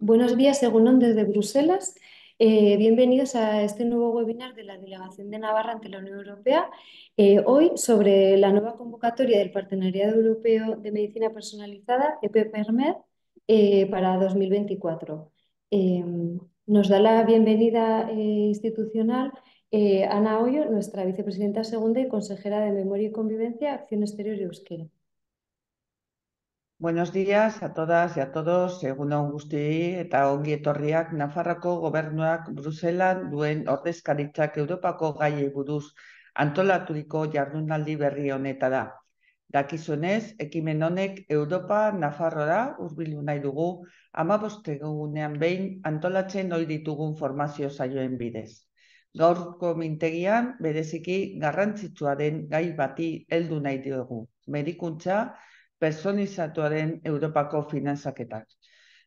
Buenos días, Egunon, desde Bruselas. Eh, bienvenidos a este nuevo webinar de la Delegación de Navarra ante la Unión Europea. Eh, hoy sobre la nueva convocatoria del Partenariado Europeo de Medicina Personalizada, EPPERMED, eh, para 2024. nos da la bienvenida institucional Ana Hoyo, nuestra vicepresidenta segunda y consejera de Memoria y Convivencia, Acción Exterior y Euskera. Buenos días a todas y a todos. Segundon gustei eta ongi etorriak. Nafarroako gobernuak Bruselan duen ordezkaritzak Europako gai buruz antolatuiko jardunaldi berri honeta da. Dakizunez, ekimen honek Europa Nafarroa hurbilu nahi dugu 15egunean bain antolatzen ditugun formazio saioen bidez. Gaurko mintegian bereziki garrantzitsuaren gai bati heldu nahi dugu. Medikuntza cofinanza Europako tal.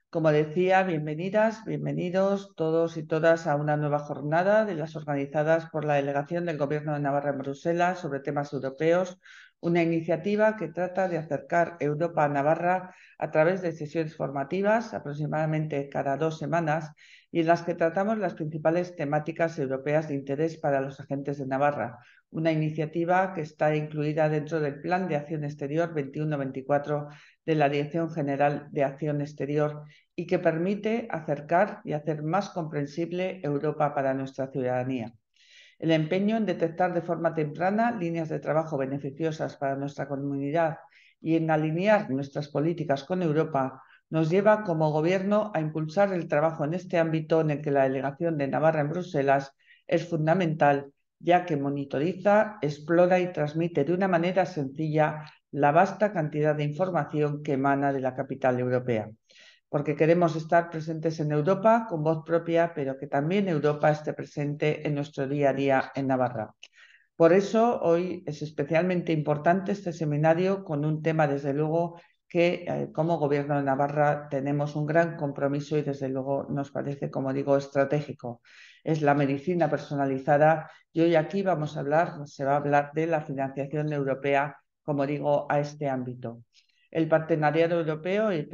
Como decía, bienvenidas, bienvenidos todos y todas a una nueva jornada de las organizadas por la delegación del Gobierno de Navarra en Bruselas sobre temas europeos, una iniciativa que trata de acercar Europa a Navarra a través de sesiones formativas, aproximadamente cada dos semanas, y en las que tratamos las principales temáticas europeas de interés para los agentes de Navarra, una iniciativa que está incluida dentro del Plan de Acción Exterior 21-24 de la Dirección General de Acción Exterior y que permite acercar y hacer más comprensible Europa para nuestra ciudadanía. El empeño en detectar de forma temprana líneas de trabajo beneficiosas para nuestra comunidad y en alinear nuestras políticas con Europa nos lleva como Gobierno a impulsar el trabajo en este ámbito en el que la delegación de Navarra en Bruselas es fundamental ya que monitoriza, explora y transmite de una manera sencilla la vasta cantidad de información que emana de la capital europea, porque queremos estar presentes en Europa con voz propia, pero que también Europa esté presente en nuestro día a día en Navarra. Por eso hoy es especialmente importante este seminario con un tema, desde luego, que eh, como Gobierno de Navarra tenemos un gran compromiso y, desde luego, nos parece, como digo, estratégico es la medicina personalizada y hoy aquí vamos a hablar, se va a hablar de la financiación europea, como digo, a este ámbito. El Partenariado Europeo, el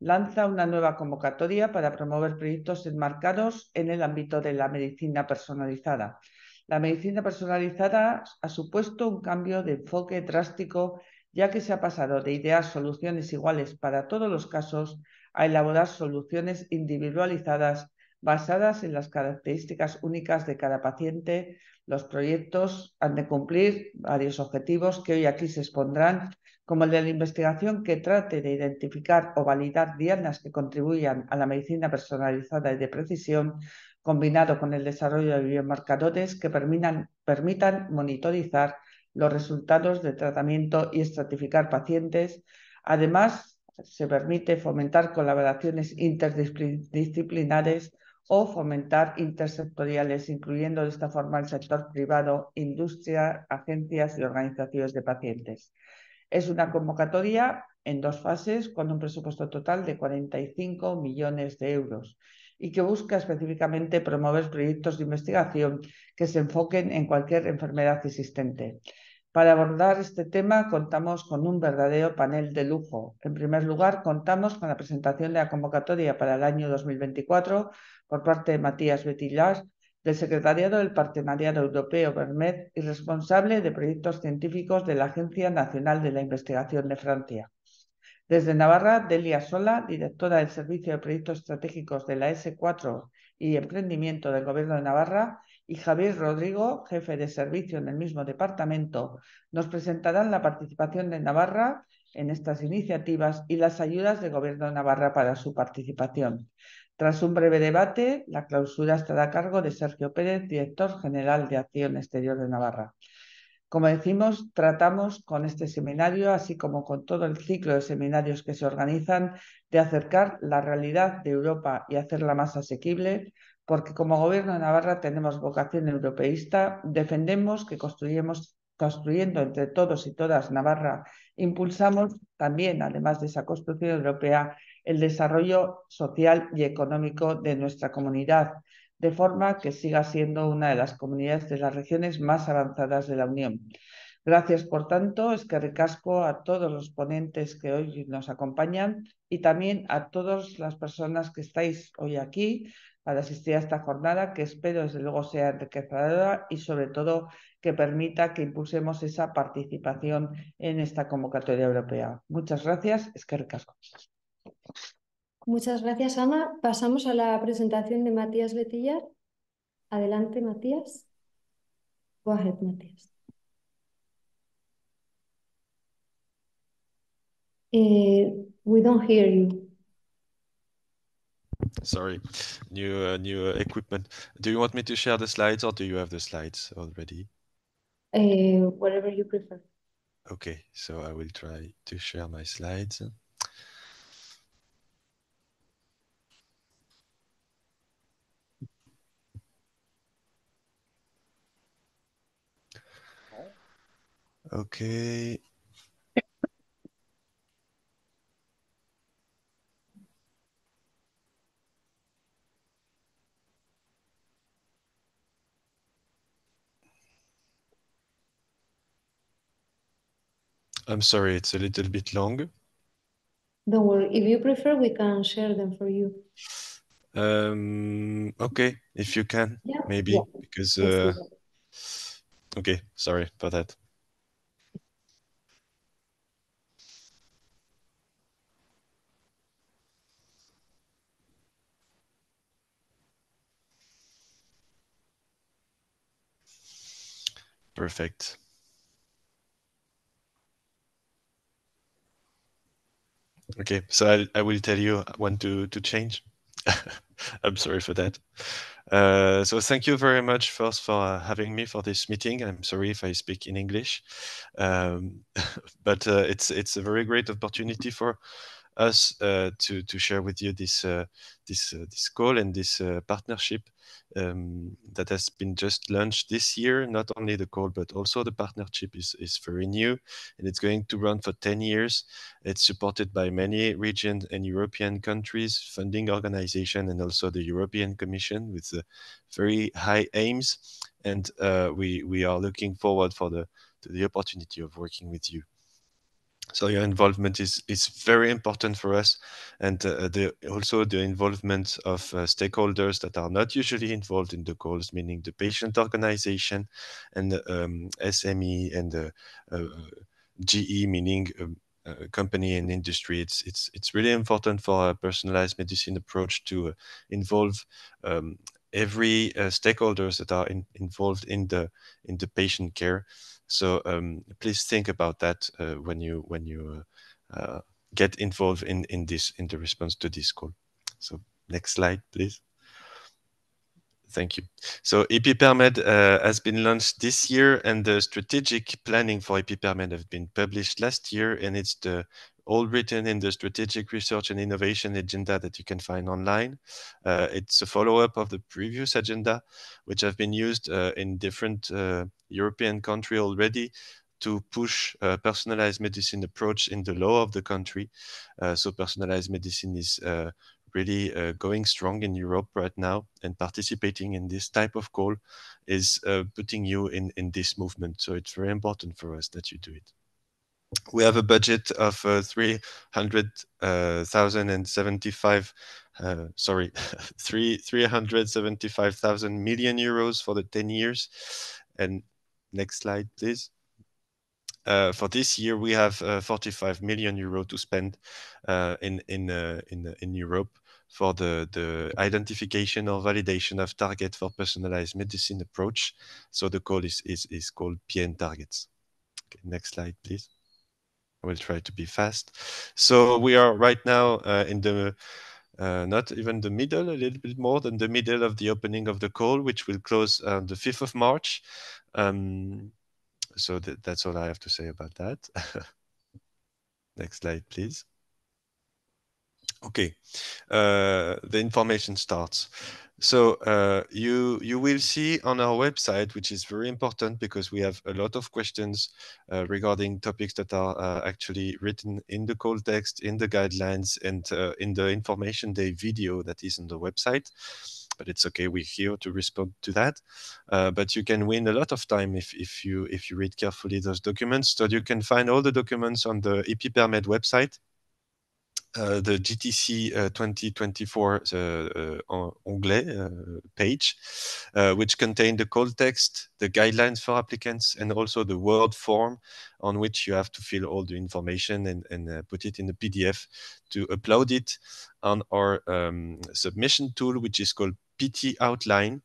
lanza una nueva convocatoria para promover proyectos enmarcados en el ámbito de la medicina personalizada. La medicina personalizada ha supuesto un cambio de enfoque drástico, ya que se ha pasado de idear soluciones iguales para todos los casos a elaborar soluciones individualizadas basadas en las características únicas de cada paciente. Los proyectos han de cumplir varios objetivos que hoy aquí se expondrán, como el de la investigación que trate de identificar o validar dianas que contribuyan a la medicina personalizada y de precisión, combinado con el desarrollo de biomarcadores que permitan, permitan monitorizar los resultados de tratamiento y estratificar pacientes. Además, se permite fomentar colaboraciones interdisciplinares o fomentar intersectoriales, incluyendo de esta forma el sector privado, industria, agencias y organizaciones de pacientes. Es una convocatoria en dos fases con un presupuesto total de 45 millones de euros y que busca específicamente promover proyectos de investigación que se enfoquen en cualquier enfermedad existente. Para abordar este tema contamos con un verdadero panel de lujo. En primer lugar, contamos con la presentación de la convocatoria para el año 2024 por parte de Matías Betillas, del Secretariado del Partenariado Europeo BERMED y responsable de proyectos científicos de la Agencia Nacional de la Investigación de Francia. Desde Navarra, Delia Sola, directora del Servicio de Proyectos Estratégicos de la S4 y Emprendimiento del Gobierno de Navarra, y Javier Rodrigo, jefe de servicio en el mismo departamento, nos presentarán la participación de Navarra en estas iniciativas y las ayudas del Gobierno de Navarra para su participación. Tras un breve debate, la clausura estará a cargo de Sergio Pérez, director general de Acción Exterior de Navarra. Como decimos, tratamos con este seminario, así como con todo el ciclo de seminarios que se organizan, de acercar la realidad de Europa y hacerla más asequible porque como Gobierno de Navarra tenemos vocación europeísta, defendemos que construyemos, construyendo entre todos y todas Navarra, impulsamos también, además de esa construcción europea, el desarrollo social y económico de nuestra comunidad, de forma que siga siendo una de las comunidades de las regiones más avanzadas de la Unión. Gracias, por tanto, es que recasco a todos los ponentes que hoy nos acompañan y también a todas las personas que estáis hoy aquí, para asistir a esta jornada, que espero desde luego sea enriquecedora y sobre todo que permita que impulsemos esa participación en esta convocatoria europea. Muchas gracias, es que cosas Muchas gracias, Ana. Pasamos a la presentación de Matías Betillar. Adelante, Matías. Go Matías. Eh, we don't hear you. Sorry, new uh, new uh, equipment. Do you want me to share the slides or do you have the slides already? Uh, whatever you prefer. Okay, so I will try to share my slides. Okay. I'm sorry, it's a little bit long. Don't worry. If you prefer, we can share them for you. Um, okay, if you can, yeah. maybe yeah. because. Uh, okay, sorry about that. Perfect. Okay, so I, I will tell you when to, to change. I'm sorry for that. Uh, so thank you very much first for uh, having me for this meeting. I'm sorry if I speak in English, um, but uh, it's it's a very great opportunity for us uh, to to share with you this uh, this uh, this call and this partnership um, that has been just launched this year. Not only the call, but also the partnership is, is very new and it's going to run for 10 years. It's supported by many region and European countries, funding organization, and also the European Commission with uh, very high aims. And uh, we, we are looking forward for the, to the opportunity of working with you. So your involvement is, is very important for us, and uh, the, also the involvement of uh, stakeholders that are not usually involved in the calls, meaning the patient organization, and um, SME and the uh, uh GE, meaning um, uh, company and industry. It's it's it's really important for a personalized medicine approach to uh, involve um, every uh, stakeholders that are in, involved in the in the patient care, so um, please think about that uh, when you when you uh, get involved in in this in the response to this call. So next slide, please. Thank you. So EP uh, has been launched this year, and the strategic planning for EPPermed have been published last year, and it's the all written in the strategic research and innovation agenda that you can find online. Uh, it's a follow-up of the previous agenda, which have been used uh, in different uh, European country already to push a uh, personalized medicine approach in the law of the country. Uh, so personalized medicine is uh, really uh, going strong in Europe right now and participating in this type of call is uh, putting you in, in this movement. So it's very important for us that you do it. We have a budget of uh, 375 uh, sorry, three three hundred seventy-five thousand million euros for the ten years, and Next slide, please. Uh, for this year, we have uh, 45 million euro to spend uh, in in uh, in in Europe for the the identification or validation of target for personalized medicine approach. So the call is is is called PN targets. Okay, next slide, please. I will try to be fast. So we are right now uh, in the uh, not even the middle, a little bit more than the middle of the opening of the call, which will close on the 5th of March. Um, so th that's all I have to say about that. Next slide, please. Okay, uh, the information starts. So uh, you you will see on our website, which is very important because we have a lot of questions uh, regarding topics that are uh, actually written in the call text, in the guidelines, and uh, in the information day video that is on the website. But it's okay, we're here to respond to that. Uh, but you can win a lot of time if, if you if you read carefully those documents. So you can find all the documents on the EpiPermed website. Uh, the GTC uh, 2024 uh, onglet uh, uh, page, which contained the call text, the guidelines for applicants, and also the Word form on which you have to fill all the information and, and put it in the PDF to upload it on our um, submission tool, which is called PT Outline.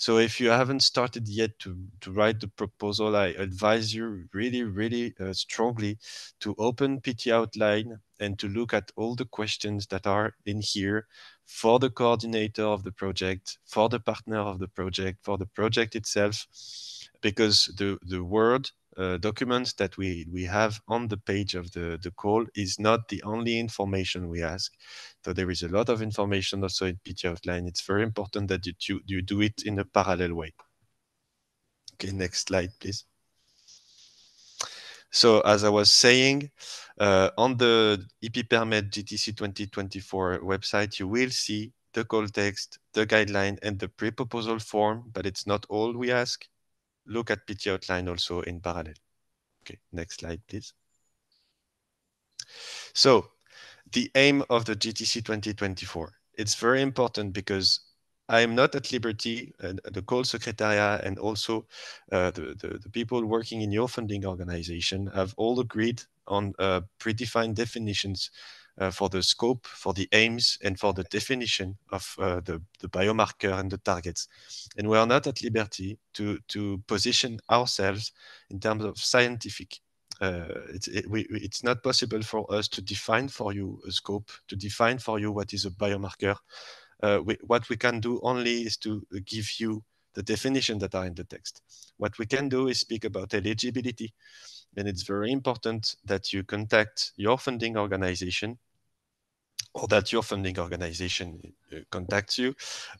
So if you haven't started yet to, to write the proposal, I advise you really, really uh, strongly to open PT Outline and to look at all the questions that are in here for the coordinator of the project, for the partner of the project, for the project itself, because the, the word uh, documents that we, we have on the page of the, the call is not the only information we ask. So there is a lot of information also in PT Outline. It's very important that you, do, you do it in a parallel way. Okay, next slide, please. So as I was saying, uh, on the EP Permit GTC 2024 website, you will see the call text, the guideline, and the pre-proposal form, but it's not all we ask. Look at PT Outline also in parallel. Okay, next slide, please. So the aim of the GTC 2024. It's very important because I am not at liberty, and the call Secretariat and also uh, the, the, the, people working in your funding organization have all agreed on uh, predefined definitions uh, for the scope, for the aims, and for the definition of uh, the, the biomarker and the targets. And we are not at liberty to, to position ourselves in terms of scientific uh, it's, it, we, it's not possible for us to define for you a scope, to define for you what is a biomarker. Uh, we, what we can do only is to give you the definition that are in the text. What we can do is speak about eligibility. And it's very important that you contact your funding organization or that your funding organization uh, contacts you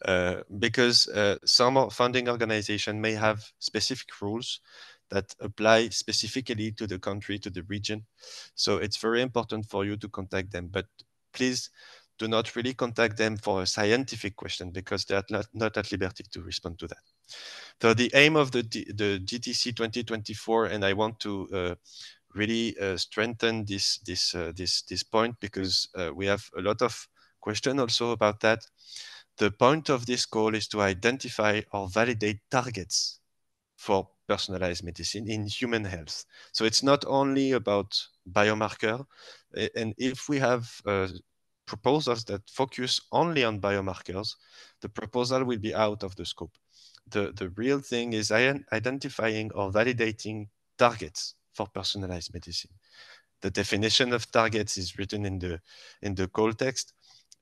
uh, because uh, some funding organization may have specific rules that apply specifically to the country, to the region. So it's very important for you to contact them. But please do not really contact them for a scientific question because they are not, not at liberty to respond to that. So the aim of the, the GTC 2024, and I want to uh, really uh, strengthen this, this, uh, this, this point because uh, we have a lot of question also about that. The point of this call is to identify or validate targets for personalized medicine in human health. So it's not only about biomarker. And if we have uh, proposals that focus only on biomarkers, the proposal will be out of the scope. The, the real thing is identifying or validating targets for personalized medicine. The definition of targets is written in the in the call text.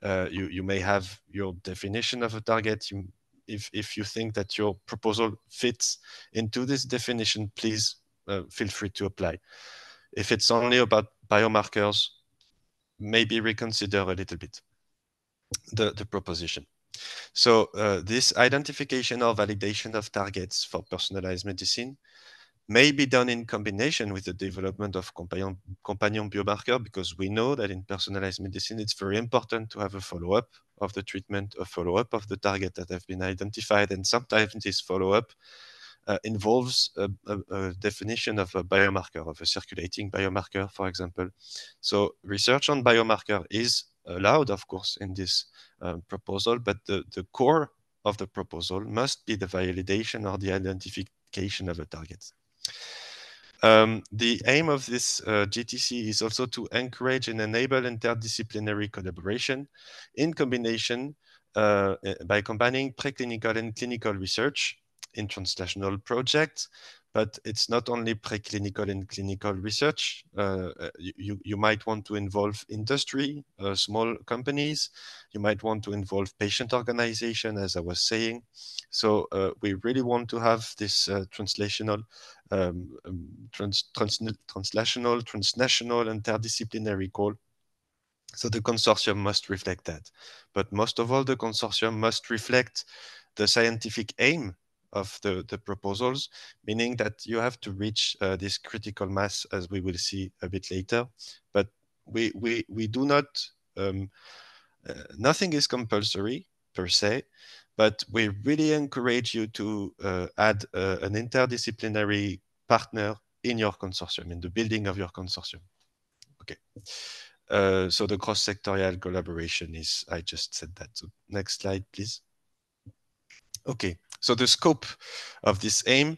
Uh, you, you may have your definition of a target. You if, if you think that your proposal fits into this definition, please uh, feel free to apply. If it's only about biomarkers, maybe reconsider a little bit the, the proposition. So uh, this identification or validation of targets for personalized medicine may be done in combination with the development of companion, companion biomarker because we know that in personalized medicine, it's very important to have a follow-up of the treatment, a follow-up of the target that have been identified. And sometimes this follow-up uh, involves a, a, a, definition of a biomarker, of a circulating biomarker, for example. So research on biomarker is allowed, of course, in this uh, proposal, but the, the core of the proposal must be the validation or the identification of a target. Um, the aim of this uh, GTC is also to encourage and enable interdisciplinary collaboration in combination uh, eh, by combining preclinical and clinical research in translational projects but it's not only preclinical and clinical research. Uh, uh you, you might want to involve industry, uh, small companies. You might want to involve patient organization, as I was saying. So uh, we really want to have this uh, translational, um, um, trans, trans, translational, transnational, interdisciplinary call. So the consortium must reflect that. But most of all, the consortium must reflect the scientific aim of the, the proposals, meaning that you have to reach uh, this critical mass as we will see a bit later. But we, we, we do not, um, uh, nothing is compulsory per se, but we really encourage you to uh, add uh, an interdisciplinary partner in your consortium, in the building of your consortium. Okay. Uh, so the cross-sectorial collaboration is, I just said that. So next slide, please. Okay. So the scope of this aim,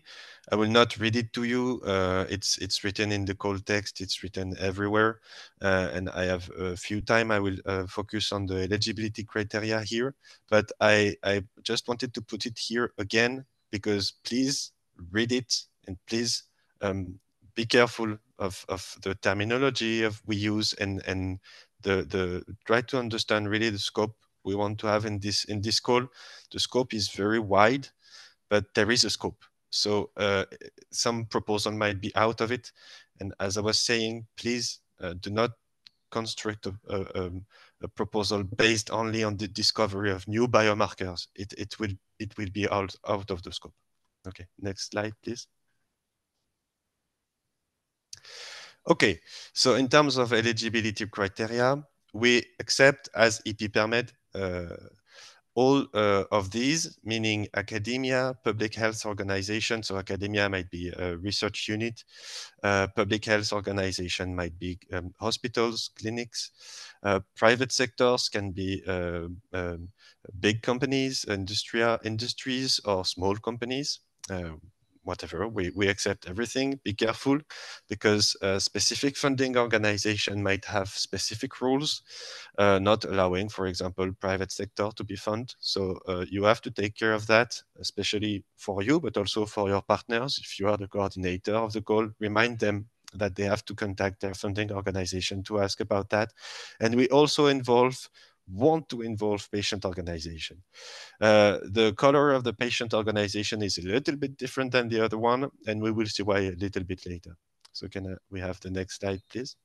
I will not read it to you. Uh, it's it's written in the cold text. It's written everywhere, uh, and I have a few time. I will uh, focus on the eligibility criteria here, but I I just wanted to put it here again because please read it and please um, be careful of of the terminology of we use and and the the try to understand really the scope we want to have in this in this call. The scope is very wide, but there is a scope. So uh, some proposal might be out of it. And as I was saying, please uh, do not construct a, a, um, a, proposal based only on the discovery of new biomarkers. It, it, will, it will be out, out of the scope. Okay, next slide, please. Okay, so in terms of eligibility criteria, we accept as EP permit uh, all uh, of these, meaning academia, public health organization, so academia might be a research unit, uh, public health organization might be um, hospitals, clinics, uh, private sectors can be uh, um, big companies, industria, industries, or small companies. Uh, whatever. We, we accept everything. Be careful because a uh, specific funding organization might have specific rules, uh, not allowing, for example, private sector to be funded. So uh, you have to take care of that, especially for you, but also for your partners. If you are the coordinator of the goal, remind them that they have to contact their funding organization to ask about that. And we also involve want to involve patient organization. Uh, the color of the patient organization is a little bit different than the other one, and we will see why a little bit later. So can I, uh, we have the next slide, please?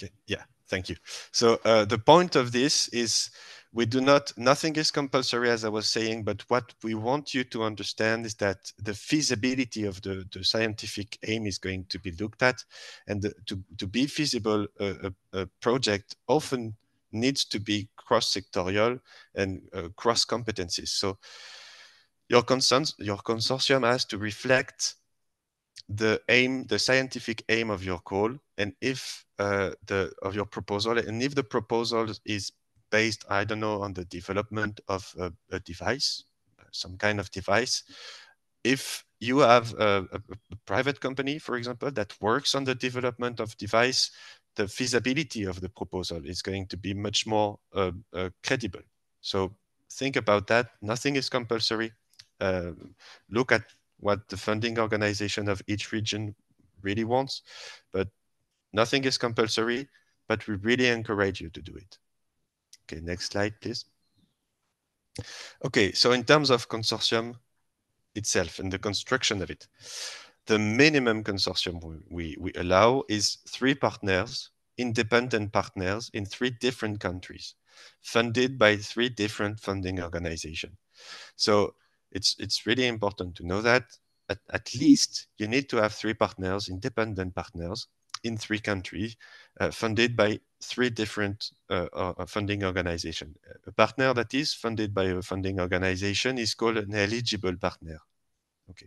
Okay, yeah, thank you. So uh, the point of this is we do not, nothing is compulsory, as I was saying, but what we want you to understand is that the feasibility of the, the scientific aim is going to be looked at. And the, to, to be feasible, uh, a, a project often needs to be cross-sectorial and uh, cross-competencies. So your, concerns, your consortium has to reflect the aim, the scientific aim of your call, and if uh, the of your proposal, and if the proposal is based, I don't know, on the development of a, a device, some kind of device. If you have a, a, a, private company, for example, that works on the development of device, the feasibility of the proposal is going to be much more uh, uh, credible. So think about that. Nothing is compulsory. Uh, look at what the funding organization of each region really wants, but nothing is compulsory, but we really encourage you to do it. Okay, next slide, please. Okay, so in terms of consortium itself and the construction of it, the minimum consortium we, we, we allow is three partners, independent partners in three different countries, funded by three different funding organizations. So it's, it's really important to know that at, at least you need to have three partners, independent partners, in three countries, uh, funded by three different uh, uh, funding organizations. A partner that is funded by a funding organization is called an eligible partner. Okay.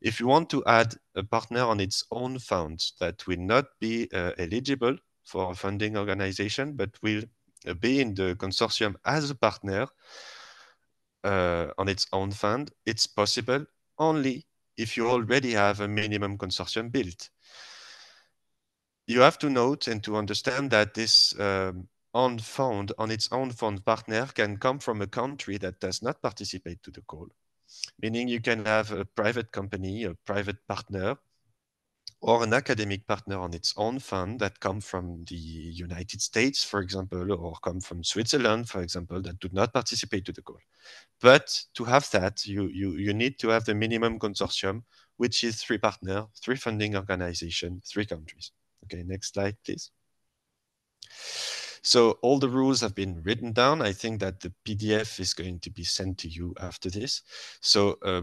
If you want to add a partner on its own funds that will not be uh, eligible for a funding organization, but will be in the consortium as a partner uh, on its own fund, it's possible only if you already have a minimum consortium built you have to note and to understand that this um, own fund on its own fund partner can come from a country that does not participate to the call meaning you can have a private company a private partner or an academic partner on its own fund that come from the united states for example or come from switzerland for example that do not participate to the call but to have that you, you, you need to have the minimum consortium which is three partners, three funding organization three countries Okay, next slide, please. So all the rules have been written down. I think that the PDF is going to be sent to you after this. So uh,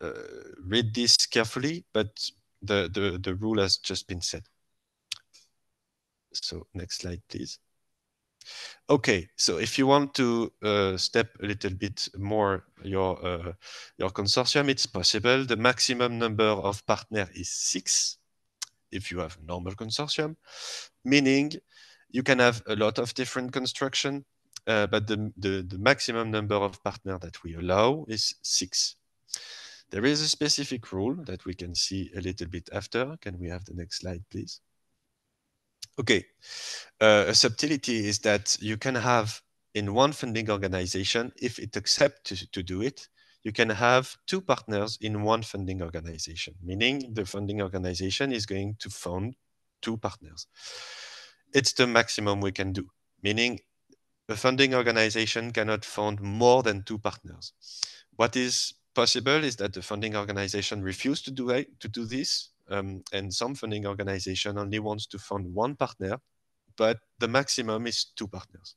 uh, read this carefully, but the, the, the rule has just been set. So next slide, please. Okay, so if you want to uh, step a little bit more your, uh, your consortium, it's possible. The maximum number of partner is six if you have normal consortium, meaning you can have a lot of different construction, uh, but the, the, the, maximum number of partners that we allow is six. There is a specific rule that we can see a little bit after. Can we have the next slide, please? Okay, uh, a subtlety is that you can have in one funding organization, if it accepts to, to do it, you can have two partners in one funding organization, meaning the funding organization is going to fund two partners. It's the maximum we can do, meaning a funding organization cannot fund more than two partners. What is possible is that the funding organization refuses to do, to do this, um, and some funding organization only wants to fund one partner, but the maximum is two partners.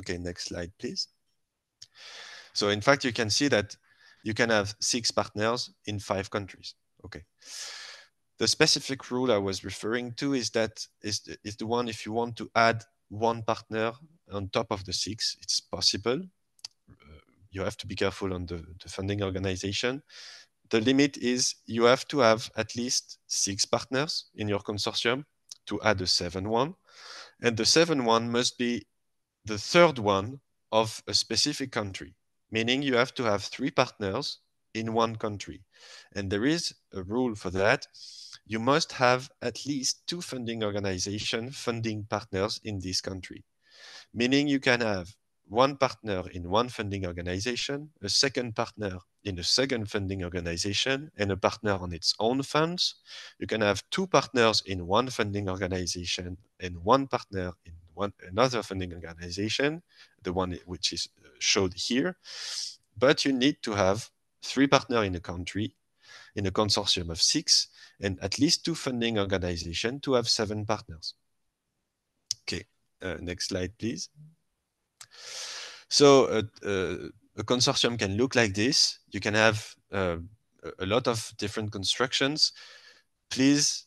Okay, next slide, please. So in fact, you can see that you can have six partners in five countries. Okay. The specific rule I was referring to is that is the, is the one if you want to add one partner on top of the six, it's possible. Uh, you have to be careful on the, the funding organization. The limit is you have to have at least six partners in your consortium to add a seven one. And the seven one must be the third one of a specific country meaning you have to have three partners in one country. And there is a rule for that. You must have at least two funding organizations funding partners in this country, meaning you can have one partner in one funding organization, a second partner in a second funding organization, and a partner on its own funds. You can have two partners in one funding organization and one partner in one another funding organization, the one which is uh, showed here. But you need to have three partners in a country, in a consortium of six, and at least two funding organizations to have seven partners. Okay, uh, next slide, please. So uh, uh, a consortium can look like this. You can have uh, a lot of different constructions. Please,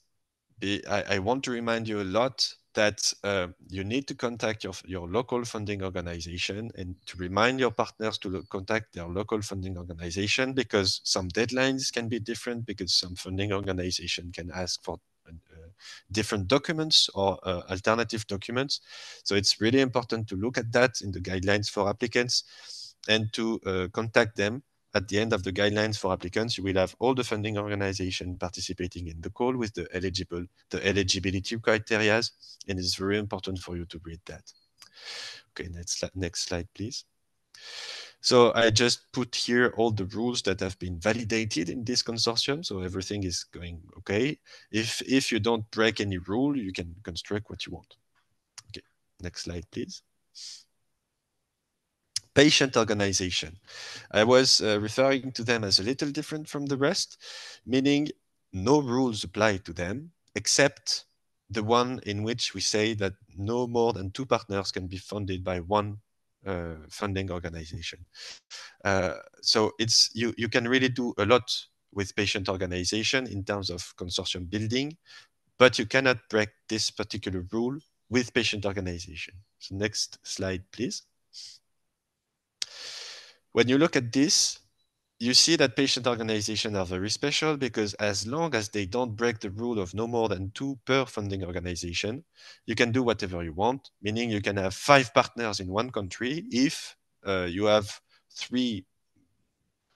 be, I, I want to remind you a lot that uh, you need to contact your, your local funding organization and to remind your partners to contact their local funding organization because some deadlines can be different because some funding organization can ask for uh, different documents or uh, alternative documents. So it's really important to look at that in the guidelines for applicants and to uh, contact them at the end of the guidelines for applicants, you will have all the funding organization participating in the call with the eligible, the eligibility criteria, and it's very important for you to read that. Okay, next, next slide, please. So I just put here all the rules that have been validated in this consortium. So everything is going okay. If, if you don't break any rule, you can construct what you want. Okay, next slide, please patient organization. I was uh, referring to them as a little different from the rest, meaning no rules apply to them except the one in which we say that no more than two partners can be funded by one uh, funding organization. Uh, so it's you, you can really do a lot with patient organization in terms of consortium building, but you cannot break this particular rule with patient organization. So next slide, please when you look at this, you see that patient organizations are very special because as long as they don't break the rule of no more than two per funding organization, you can do whatever you want, meaning you can have five partners in one country if uh, you have three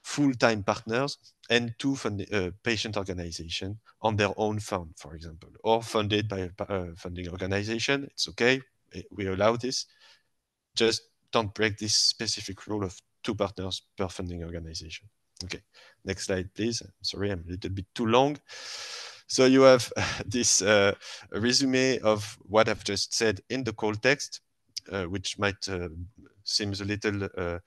full-time partners and two fund, uh, patient organizations on their own fund, for example, or funded by a uh, funding organization. It's okay, we allow this. Just don't break this specific rule of two partners per funding organization. Okay, next slide, please. sorry, I'm a little bit too long. So you have this uh, resume of what I've just said in the call text, uh, which might uh, seems a little uh,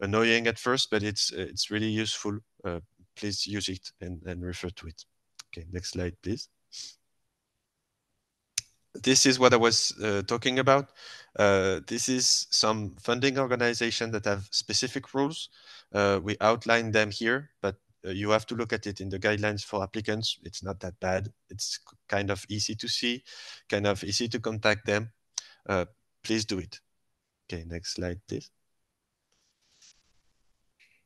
annoying at first, but it's it's really useful. Uh, please use it and, and refer to it. Okay, next slide, please this is what I was uh, talking about. Uh, this is some funding organization that have specific rules. Uh, we outline them here, but uh, you have to look at it in the guidelines for applicants. It's not that bad. It's kind of easy to see, kind of easy to contact them. Uh, please do it. Okay, next slide, please.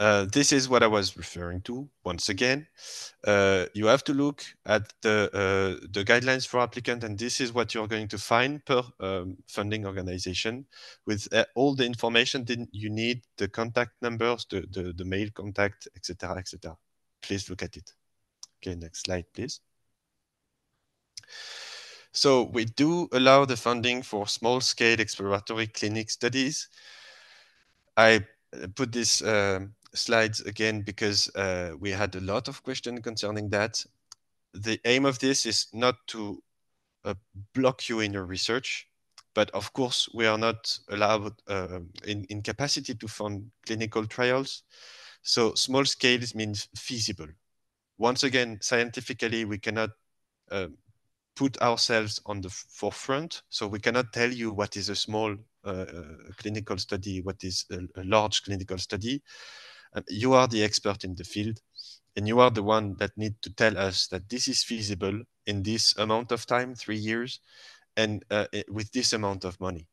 Uh, this is what I was referring to. Once again, uh, you have to look at the uh, the guidelines for applicant, and this is what you're going to find per um, funding organization, with uh, all the information that you need, the contact numbers, the the, the mail contact, etc., etc. Please look at it. Okay, next slide, please. So we do allow the funding for small-scale exploratory clinic studies. I uh, put this um, slides again because uh, we had a lot of questions concerning that. The aim of this is not to uh, block you in your research, but of course we are not allowed uh, in, in capacity to fund clinical trials. So small scales means feasible. Once again, scientifically, we cannot um, put ourselves on the forefront. So we cannot tell you what is a small uh, uh clinical study, what is a, a large clinical study. And you are the expert in the field, and you are the one that need to tell us that this is feasible in this amount of time, three years, and uh, eh, with this amount of money.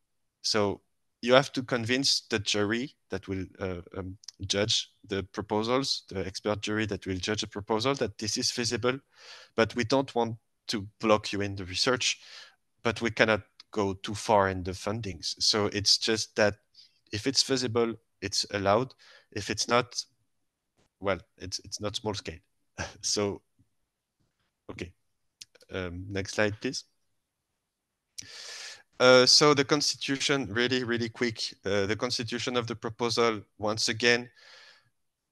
So you have to convince the jury that will uh, um, judge the proposals, the expert jury that will judge a proposal that this is feasible, but we don't want to block you in the research, but we cannot go too far in the fundings. So it's just that if it's feasible, it's allowed if it's not well it's it's not small scale so okay um, next slide please uh, so the constitution really really quick uh, the constitution of the proposal once again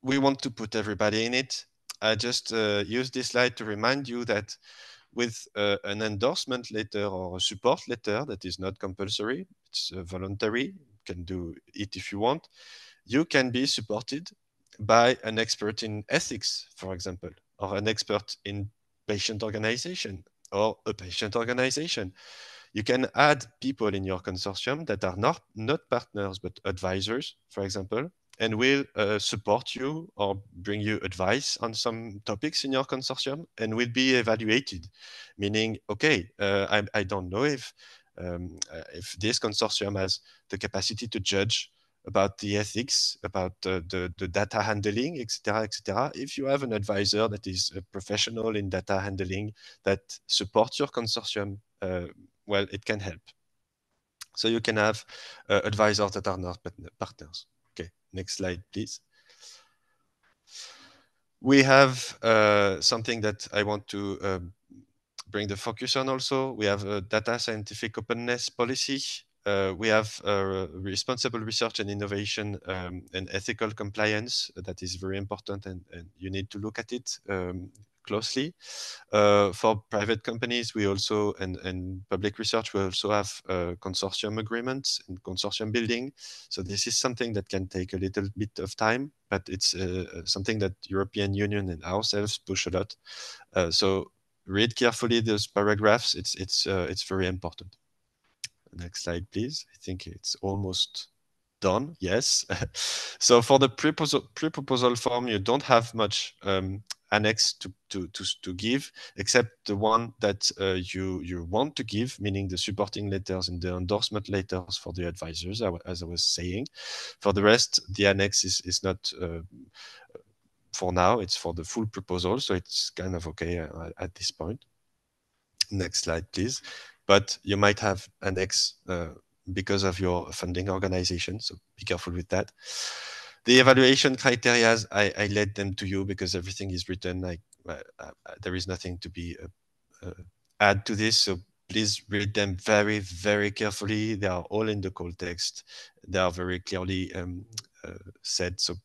we want to put everybody in it i just uh, use this slide to remind you that with uh, an endorsement letter or a support letter that is not compulsory it's uh, voluntary you can do it if you want you can be supported by an expert in ethics, for example, or an expert in patient organization or a patient organization. You can add people in your consortium that are not, not partners but advisors, for example, and will uh, support you or bring you advice on some topics in your consortium and will be evaluated, meaning, okay, uh, I, I, don't know if, um, uh, if this consortium has the capacity to judge about the ethics, about the, the, the data handling, etc., etc. If you have an advisor that is a uh, professional in data handling that supports your consortium, uh, well, it can help. So you can have uh, advisors that are not partners. Okay, next slide, please. We have uh, something that I want to um, bring the focus on also. We have a data scientific openness policy uh, we have uh, responsible research and innovation um, and ethical compliance uh, that is very important, and, and you need to look at it um, closely. Uh, for private companies, we also, and, and public research, we also have uh, consortium agreements and consortium building. So this is something that can take a little bit of time, but it's uh, something that European Union and ourselves push a lot. so read carefully those paragraphs. It's, it's, it's very important next slide, please. I think it's almost done. Yes. so for the pre-proposal, pre form, you don't have much um, annex to, to, to, to, give, except the one that uh, you, you want to give, meaning the supporting letters and the endorsement letters for the advisors, as I was saying. For the rest, the annex is, is not, uh, for now, it's for the full proposal, so it's kind of okay at, uh, at this point. Next slide, please but you might have an X uh, because of your funding organization. So be careful with that. The evaluation criteria, I, I led them to you because everything is written. I, I, uh, I uh, there is nothing to be uh, uh, add to this. So please read them very, very carefully. They are all in the call text. They are very clearly um, uh, said. So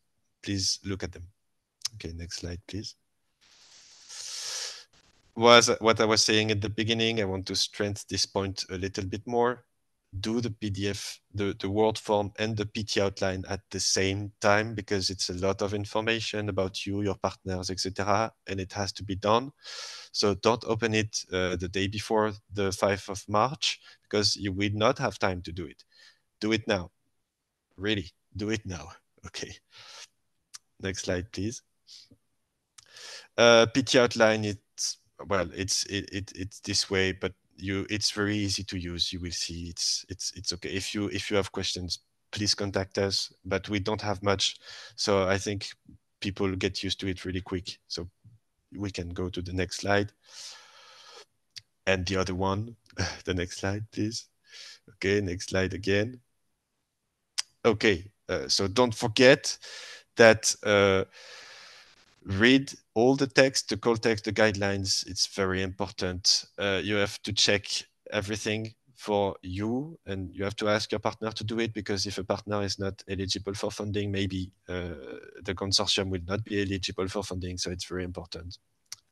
please look at them. Okay, next slide, please was what I was saying at the beginning. I want to strengthen this point a little bit more. Do the PDF, the, the Word form and the PT outline at the same time because it's a lot of information about you, your partners, etc. And it has to be done. So don't open it uh, the day before the 5th of March because you will not have time to do it. Do it now. Really, do it now. Okay. Next slide, please. Uh, PT outline, it well it's it, it it's this way but you it's very easy to use you will see it's it's it's okay if you if you have questions please contact us but we don't have much so i think people get used to it really quick so we can go to the next slide and the other one the next slide please okay next slide again okay uh, so don't forget that uh, read all the text, the call text, the guidelines. It's very important. Uh, you have to check everything for you and you have to ask your partner to do it because if a partner is not eligible for funding, maybe uh, the consortium will not be eligible for funding. So it's very important.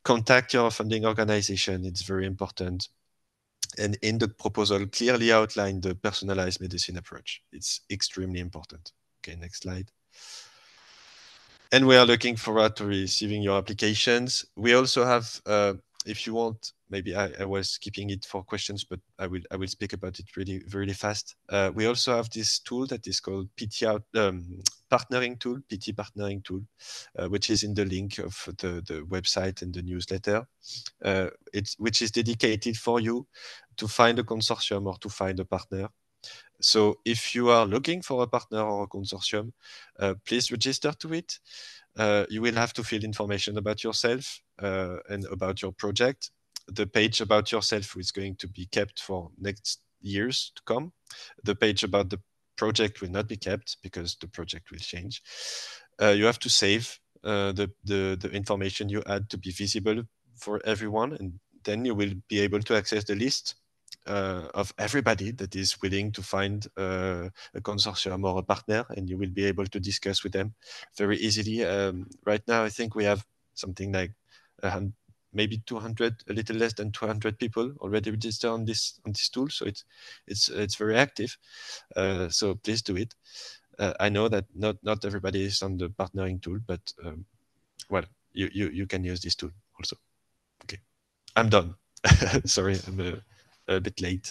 Contact your funding organization. It's very important. And in the proposal, clearly outline the personalized medicine approach. It's extremely important. Okay, next slide and we are looking forward to receiving your applications. We also have, uh, if you want, maybe I, I, was keeping it for questions, but I will I will speak about it really really fast. Uh, we also have this tool that is called PT um, partnering tool, PT partnering tool, uh, which is in the link of the, the website and the newsletter. Uh, it's which is dedicated for you to find a consortium or to find a partner. So if you are looking for a partner or a consortium, uh, please register to it. Uh, you will have to fill information about yourself uh, and about your project. The page about yourself is going to be kept for next years to come. The page about the project will not be kept because the project will change. Uh, you have to save uh, the, the, the information you add to be visible for everyone and then you will be able to access the list uh, of everybody that is willing to find uh, a consortium or a partner, and you will be able to discuss with them very easily. Um, right now, I think we have something like maybe 200, a little less than 200 people already registered on this on this tool. So it's it's it's very active. Uh, so please do it. Uh, I know that not not everybody is on the partnering tool, but um, well, you, you you can use this tool also. Okay, I'm done. Sorry, I'm, uh, Eh, a bit late.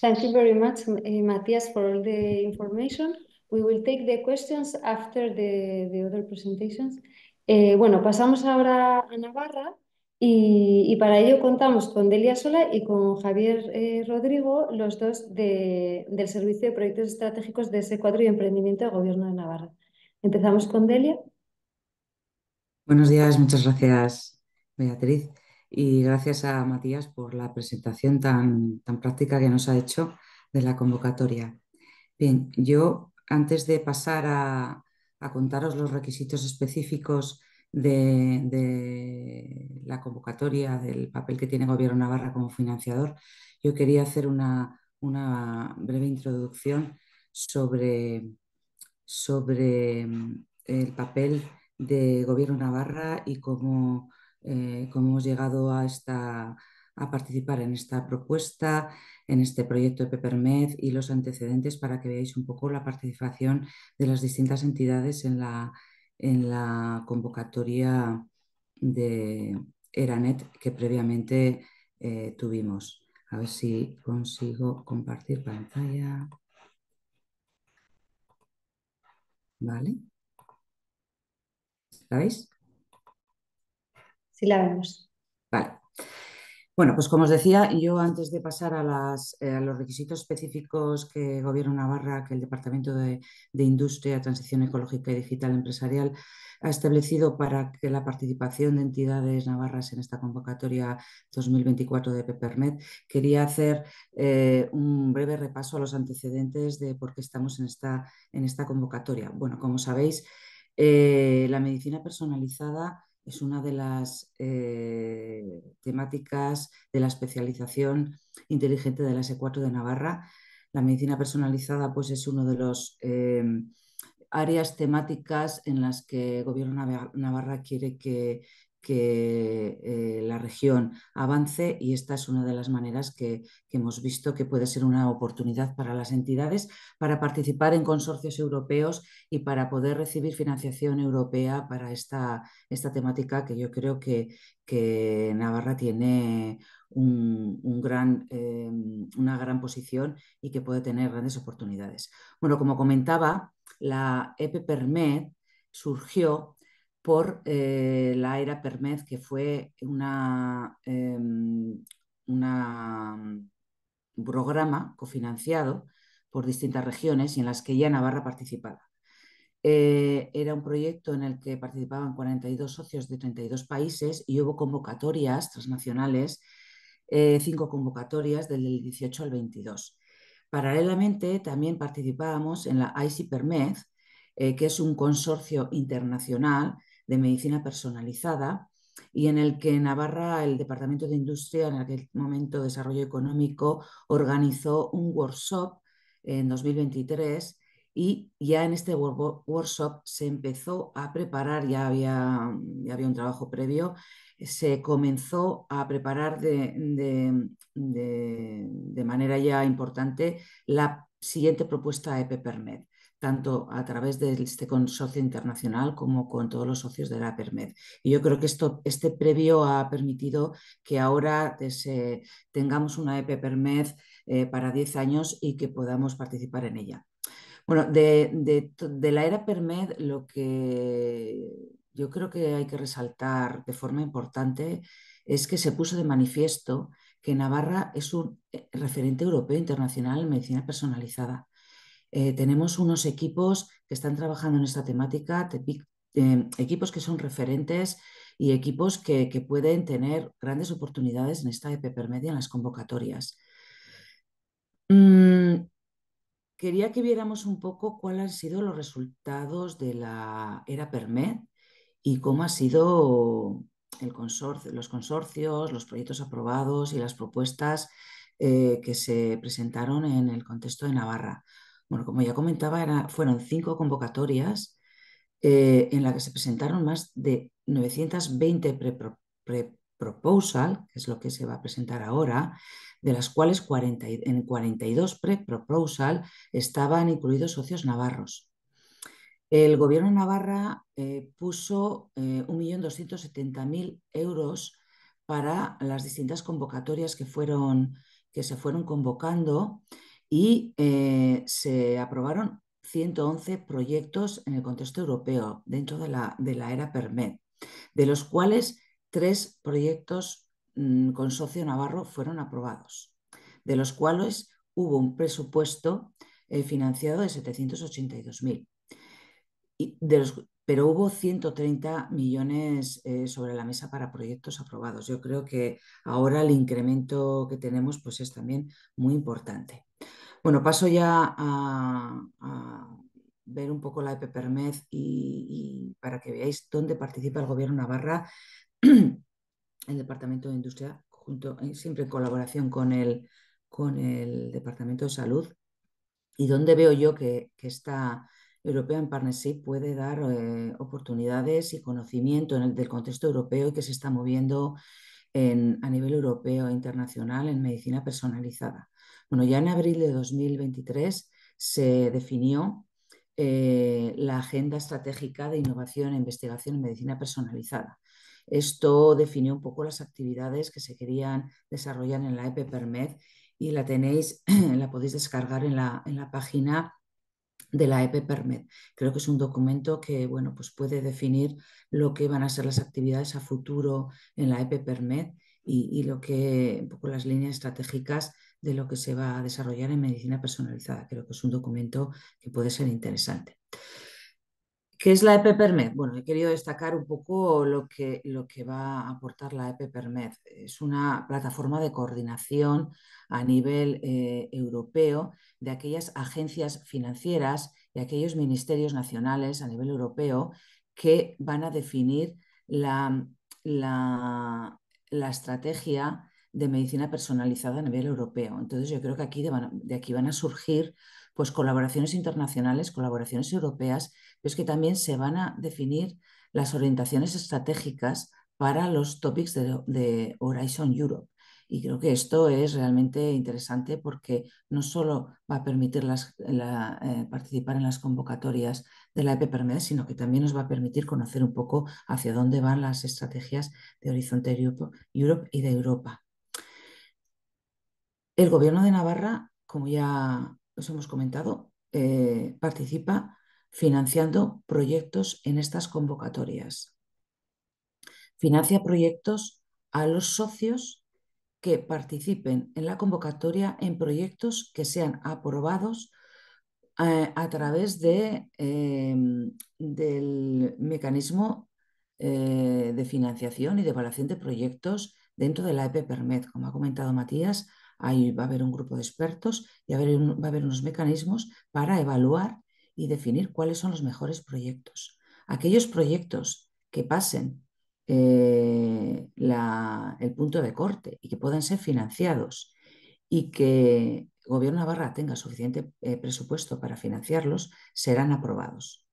Thank you very much, eh, Matthias, for all the information. We will take the questions after the, other presentations. Eh, bueno, pasamos ahora a Navarra y, para ello contamos con Delia Sola y con Javier Rodrigo, los dos del Servicio de Proyectos Estratégicos de ese cuadro y Emprendimiento del Gobierno de Navarra. Empezamos con Delia. Buenos días, muchas gracias, Beatriz y gracias a Matías por la presentación tan, práctica que nos ha hecho de la convocatoria. Bien, yo antes de pasar a, contaros los requisitos específicos de, la convocatoria, del papel que tiene Gobierno Navarra como financiador, yo quería hacer una, breve introducción sobre, sobre mm, el papel de Gobierno Navarra y cómo eh, cómo hemos llegado a, esta, a participar en esta propuesta, en este proyecto de Pepermed y los antecedentes para que veáis un poco la participación de las distintas entidades en la, en la convocatoria de ERANET que previamente eh, tuvimos. A ver si consigo compartir pantalla. Vale. ¿La sí la vemos. Vale. Bueno, pues como os decía, yo antes de pasar a, eh, los requisitos específicos que Gobierno Navarra, que el Departamento de, Industria, Transición Ecológica y Digital Empresarial ha establecido para que la participación de entidades navarras en esta convocatoria 2024 de PEPERMED, quería hacer eh, un breve repaso a los antecedentes de por qué estamos en esta, en esta convocatoria. Bueno, como sabéis, eh, la medicina personalizada es una de las eh, temáticas de la especialización inteligente de la S4 de Navarra. La medicina personalizada pues, es uno de los eh, áreas temáticas en las que el Gobierno Navarra quiere que que eh, la región avance y esta es una de las maneras que, hemos visto que puede ser una oportunidad para las entidades para participar en consorcios europeos y para poder recibir financiación europea para esta, esta temática que yo creo que, Navarra tiene un, gran, eh, una gran posición y que puede tener grandes oportunidades. Bueno, como comentaba, la EP Permet surgió por eh, la era Permez, que fue un em, mm, programa cofinanciado por distintas regiones y en las que ya Navarra participaba. Eh, era un proyecto en el que participaban 42 socios de 32 países y hubo convocatorias transnacionales, eh, cinco convocatorias del 18 al 22. Paralelamente, también participábamos en la ICI Permez, que es un consorcio internacional de medicina personalizada y en el que Navarra, el Departamento de Industria, en aquel momento Desarrollo Económico, organizó un workshop en 2023 y ya en este workshop se empezó a preparar, ya había, había un trabajo previo, se comenzó a preparar de, manera ya importante la siguiente propuesta de PEPERMED tanto a través de este consorcio internacional como con todos los socios de la PERMED. Y yo creo que esto, este previo ha permitido que ahora eh, tengamos una EP PERMED eh, para 10 años y que podamos participar en ella. Bueno, de, la era PERMED lo que yo creo que hay que resaltar de forma importante es que se puso de manifiesto que Navarra es un eh, referente europeo internacional en medicina personalizada eh, tenemos unos equipos que están trabajando en esta temática, eh, equipos que son referentes y equipos que, pueden tener grandes oportunidades en esta PERMED y en las convocatorias. Mm, quería que viéramos un poco cuáles han sido los resultados de la era PERMED y cómo ha sido los consorcios, los proyectos aprobados y las propuestas eh, que se presentaron en el contexto de Navarra. Bueno, como ya comentaba, fueron cinco convocatorias eh, en las que se presentaron más de 920 pre que es lo que se va a presentar ahora, de las cuales 40, en 42 pre-proposal estaban incluidos socios navarros. El gobierno Navarra eh, puso 1.270.000 eh, euros para las distintas convocatorias que, fueron, que se fueron convocando y eh, se aprobaron 111 proyectos en el contexto europeo dentro de la, de la era PERMED, de los cuales tres proyectos mm, con socio navarro fueron aprobados, de los cuales hubo un presupuesto eh, financiado de 782.000. Pero hubo 130 millones eh, sobre la mesa para proyectos aprobados. Yo creo que ahora el incremento que tenemos pues, es también muy importante. Bueno, paso ya a, ver un poco la EPPERMED y, y para que veáis dónde participa el Gobierno Navarra, el Departamento de Industria, junto, eh, siempre en colaboración con el, con el Departamento de Salud, y dónde veo yo que, esta europea en Partnership puede dar eh, oportunidades y conocimiento en el, del contexto europeo y que se está moviendo a nivel europeo e internacional en medicina personalizada. Bueno, ya en abril de 2023 se definió eh, la Agenda Estratégica de Innovación e Investigación en Medicina Personalizada. Esto definió un poco las actividades que se querían desarrollar en la EPPERMED y la tenéis, la podéis descargar en la, página de la e PERMED. Creo que es un documento que bueno, pues puede definir lo que van a ser las actividades a futuro en la EPPERMED y, y lo que un poco las líneas estratégicas de lo que se va a desarrollar en medicina personalizada. Creo que es un documento que puede ser interesante. ¿Qué es la EPPERMED? Bueno, he querido destacar un poco lo que, lo que va a aportar la EPPERMED. Es una plataforma de coordinación a nivel eh, europeo de aquellas agencias financieras y aquellos ministerios nacionales a nivel europeo que van a definir la, la, la estrategia de medicina personalizada a nivel europeo. Entonces yo creo que aquí de, aquí van a surgir pues colaboraciones internacionales, colaboraciones europeas, pero es que también se van a definir las orientaciones estratégicas para los topics de, Horizon Europe. Y creo que esto es realmente interesante porque no solo va a permitir las, eh, participar en las convocatorias de la EPPRMED, e e sino que también nos va a permitir conocer un poco hacia dónde van las estrategias de Horizonte Europe y de Europa. El gobierno de Navarra, como ya os hemos comentado, eh, participa financiando proyectos en estas convocatorias. Financia proyectos a los socios que participen en la convocatoria en proyectos que sean aprobados eh, a, través eh, del mecanismo de financiación y de evaluación de proyectos dentro de la EPPERMED, como ha comentado Matías, Ahí va a haber un grupo de expertos y va a haber, unos mecanismos para evaluar y definir cuáles son los mejores proyectos. Aquellos proyectos que pasen eh, el punto de corte y que puedan ser financiados y que el Gobierno Navarra tenga suficiente eh, presupuesto para financiarlos, serán aprobados.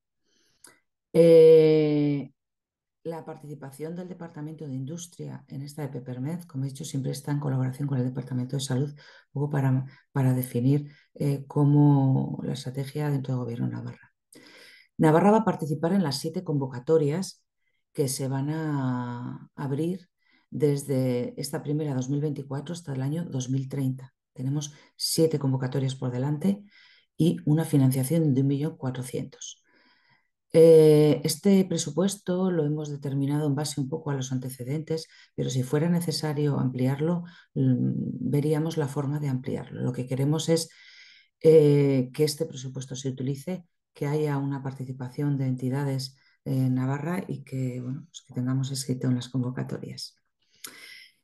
Eh, la participación del Departamento de Industria en esta de como he dicho, siempre está en colaboración con el Departamento de Salud para, para definir eh, cómo la estrategia dentro del Gobierno de Navarra. Navarra va a participar en las siete convocatorias que se van a abrir desde esta primera 2024 hasta el año 2030. Tenemos siete convocatorias por delante y una financiación de 1.400.000. Eh, este presupuesto lo hemos determinado en base un poco a los antecedentes, pero si fuera necesario ampliarlo, mm, veríamos la forma de ampliarlo. Lo que queremos es eh, que este presupuesto se utilice, que haya una participación de entidades en Navarra y que, pues que tengamos escrito en las convocatorias.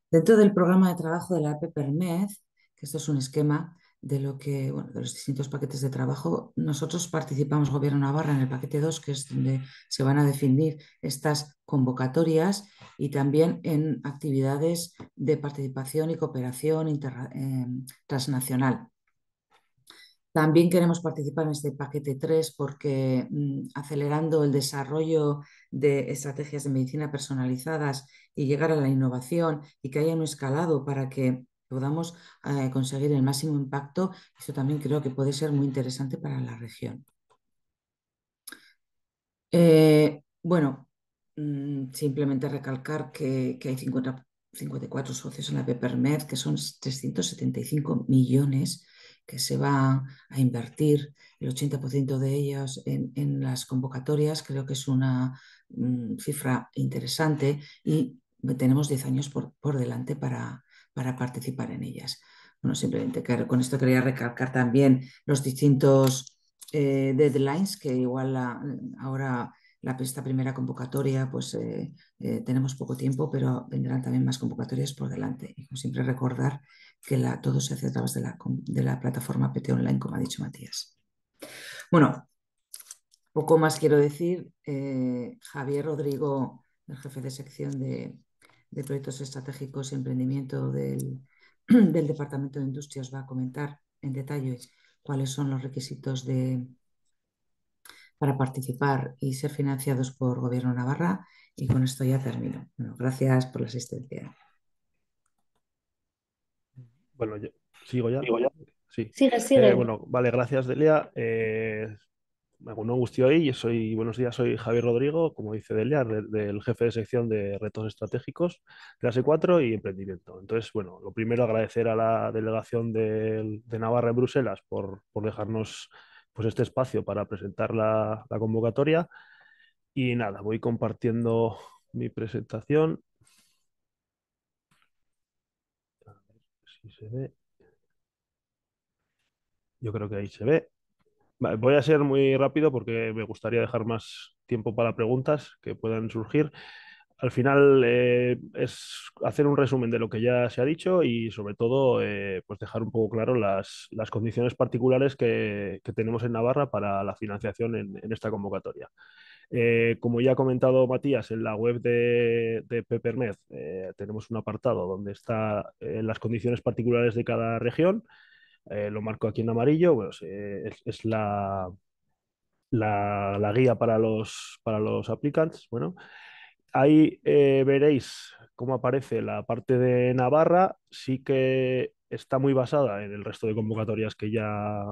Dentro del programa de trabajo de la APPERMED, que esto es un esquema, de lo que, de los distintos paquetes de trabajo. Nosotros participamos, Gobierno Navarra, en el paquete 2, que es donde se van a definir estas convocatorias y también en actividades de participación y cooperación eh, transnacional. También queremos participar en este paquete 3 porque mm, acelerando el desarrollo de estrategias de medicina personalizadas y llegar a la innovación y que haya un escalado para que podamos eh, conseguir el máximo impacto. Eso también creo que puede ser muy interesante para la región. Eh, bueno, mm, simplemente recalcar que, hay 54 socios en la PEPERMED, que son 375 millones que se va a invertir, el 80% de ellos en, las convocatorias, creo que es una mm, cifra interesante y tenemos 10 años por delante para, para participar en ellas. Bueno, simplemente, con esto quería recalcar también los distintos eh, deadlines que igual ahora la, esta primera convocatoria, pues eh, eh, tenemos poco tiempo, pero vendrán también más convocatorias por delante. Y como siempre recordar que todo se hace a través de la plataforma PT Online, como ha dicho Matías. Bueno, poco más quiero decir. Javier Rodrigo, el jefe de sección de, de Proyectos Estratégicos y Emprendimiento del, Departamento de Industria os va a comentar en detalle cuáles son los requisitos de, para participar y ser financiados por Gobierno Navarra. Y con esto ya termino. gracias por la asistencia. Bueno, ¿sigo ya? Sigue, sigue. Eh, bueno, vale, gracias, Delia. Eh, bueno, ahí, y soy, buenos días, soy Javier Rodrigo, como dice Delia, del jefe de sección de retos estratégicos, clase 4 y emprendimiento. Entonces, bueno, lo primero agradecer a la delegación de, Navarra en Bruselas por, dejarnos pues, este espacio para presentar la, la convocatoria. Y nada, voy compartiendo mi presentación. A se ve. Yo creo que ahí se ve voy a ser muy rápido porque me gustaría dejar más tiempo para preguntas que puedan surgir. Al final eh, es hacer un resumen de lo que ya se ha dicho y sobre todo eh, pues dejar un poco claro las, condiciones particulares que, tenemos en Navarra para la financiación en, esta convocatoria. Eh, como ya ha comentado Matías, en la web de, de tenemos un apartado donde están las condiciones particulares de cada región eh, lo marco aquí en amarillo, es, la, la, la, guía para los, para los aplicantes bueno, ahí eh, veréis cómo aparece la parte de Navarra, sí que está muy basada en el resto de convocatorias que ya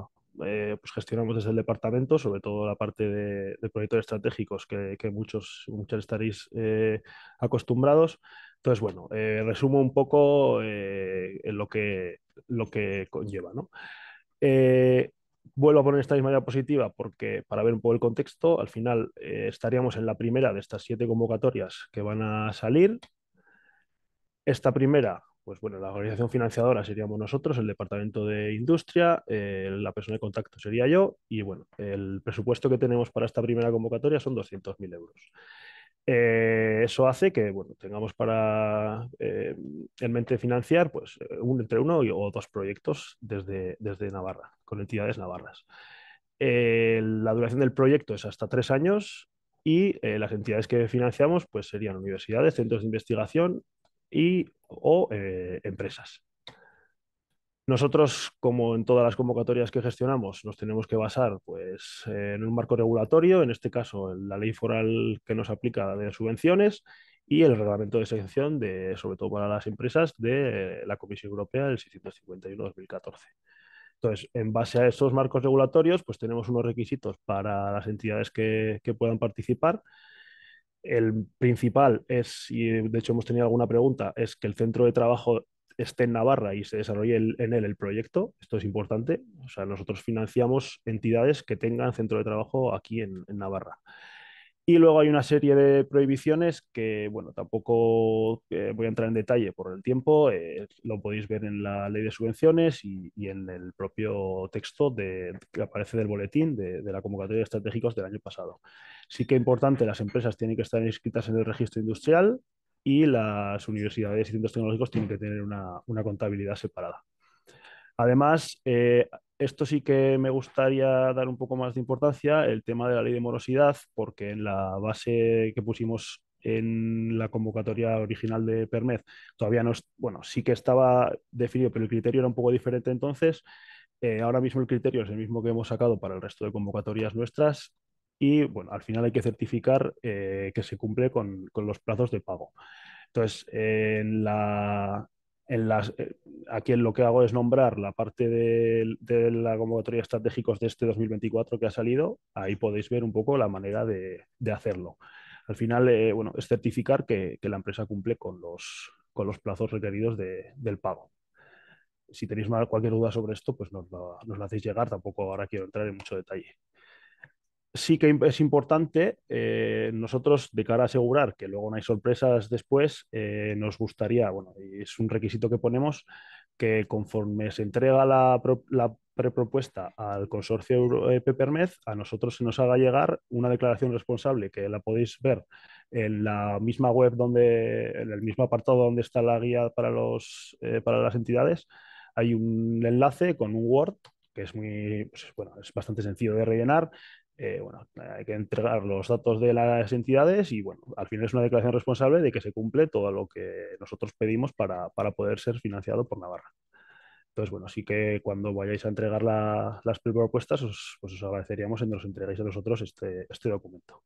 eh, pues gestionamos desde el departamento, sobre todo la parte de, proyectos estratégicos que, muchos, muchos estaréis eh, acostumbrados. Entonces, bueno, eh, resumo un poco lo, que, lo que conlleva. vuelvo a poner esta misma diapositiva porque para ver un poco el contexto, al final estaríamos en la primera de estas siete convocatorias que van a salir. Esta primera pues bueno, la organización financiadora seríamos nosotros, el departamento de industria, eh, la persona de contacto sería yo y bueno, el presupuesto que tenemos para esta primera convocatoria son 200.000 euros. Eh, eso hace que bueno, tengamos para eh, en mente financiar pues, un, entre uno y, o dos proyectos desde, desde Navarra, con entidades navarras. la duración del proyecto es hasta tres años y las entidades que financiamos pues, serían universidades, centros de investigación y o eh, empresas. Nosotros, como en todas las convocatorias que gestionamos, nos tenemos que basar pues, en un marco regulatorio, en este caso en la ley foral que nos aplica de subvenciones y el reglamento de selección, de, sobre todo para las empresas, de la Comisión Europea del 651-2014. Entonces, en base a esos marcos regulatorios, pues tenemos unos requisitos para las entidades que, que puedan participar el principal es, y de hecho hemos tenido alguna pregunta, es que el centro de trabajo esté en Navarra y se desarrolle en él el proyecto. Esto es importante. O sea, nosotros financiamos entidades que tengan centro de trabajo aquí en Navarra. Y luego hay una serie de prohibiciones que, bueno, tampoco eh, voy a entrar en detalle por el tiempo, eh, lo podéis ver en la ley de subvenciones y, en el propio texto de, que aparece del boletín de, la convocatoria de estratégicos del año pasado. Sí que es importante, las empresas tienen que estar inscritas en el registro industrial y las universidades y centros tecnológicos tienen que tener una, contabilidad separada. Además, eh, esto sí que me gustaría dar un poco más de importancia, el tema de la ley de morosidad, porque en la base que pusimos en la convocatoria original de Permez todavía no, bueno, sí que estaba definido, pero el criterio era un poco diferente entonces. Eh, ahora mismo el criterio es el mismo que hemos sacado para el resto de convocatorias nuestras y, bueno, al final hay que certificar eh, que se cumple con, los plazos de pago. Entonces, en, la, en las, eh, aquí lo que hago es nombrar la parte de, la convocatoria estratégicos de este 2024 que ha salido. Ahí podéis ver un poco la manera de, hacerlo. Al final, eh, bueno, es certificar que, la empresa cumple con los, con los plazos requeridos del pago. Si tenéis cualquier duda sobre esto, pues nos nos la hacéis llegar. Tampoco ahora quiero entrar en mucho detalle sí que es importante, eh, nosotros de cara a asegurar que luego no hay sorpresas después, eh, nos gustaría, bueno, es un requisito que ponemos, que conforme se entrega la, prepropuesta al consorcio eh, Pepermed, a nosotros se nos haga llegar una declaración responsable que la podéis ver en la misma web donde, en el mismo apartado donde está la guía para, los, para las entidades. Hay un enlace con un Word que es muy, pues, bueno, es bastante sencillo de rellenar. Eh, bueno, hay que entregar los datos de las entidades y bueno, al final es una declaración responsable de que se cumple todo lo que nosotros pedimos para, poder ser financiado por Navarra. Entonces, bueno, sí que cuando vayáis a entregar las propuestas, os, pues os agradeceríamos que nos entregáis a nosotros este, este documento.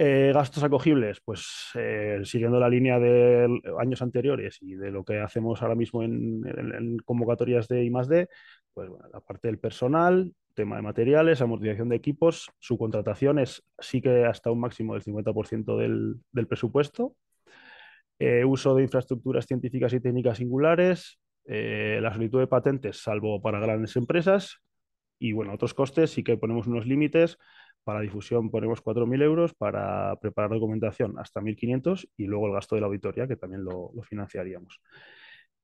Eh, gastos acogibles, pues eh, siguiendo la línea de años anteriores y de lo que hacemos ahora mismo en, en, en convocatorias de I+.D., pues, la parte del personal, tema de materiales, amortización de equipos, su contratación es sí que hasta un máximo del 50% del, presupuesto, eh, uso de infraestructuras científicas y técnicas singulares, eh, la solicitud de patentes, salvo para grandes empresas, y bueno, otros costes sí que ponemos unos límites. Para difusión ponemos 4.000 euros, para preparar documentación hasta 1.500 y luego el gasto de la auditoría, que también lo financiaríamos.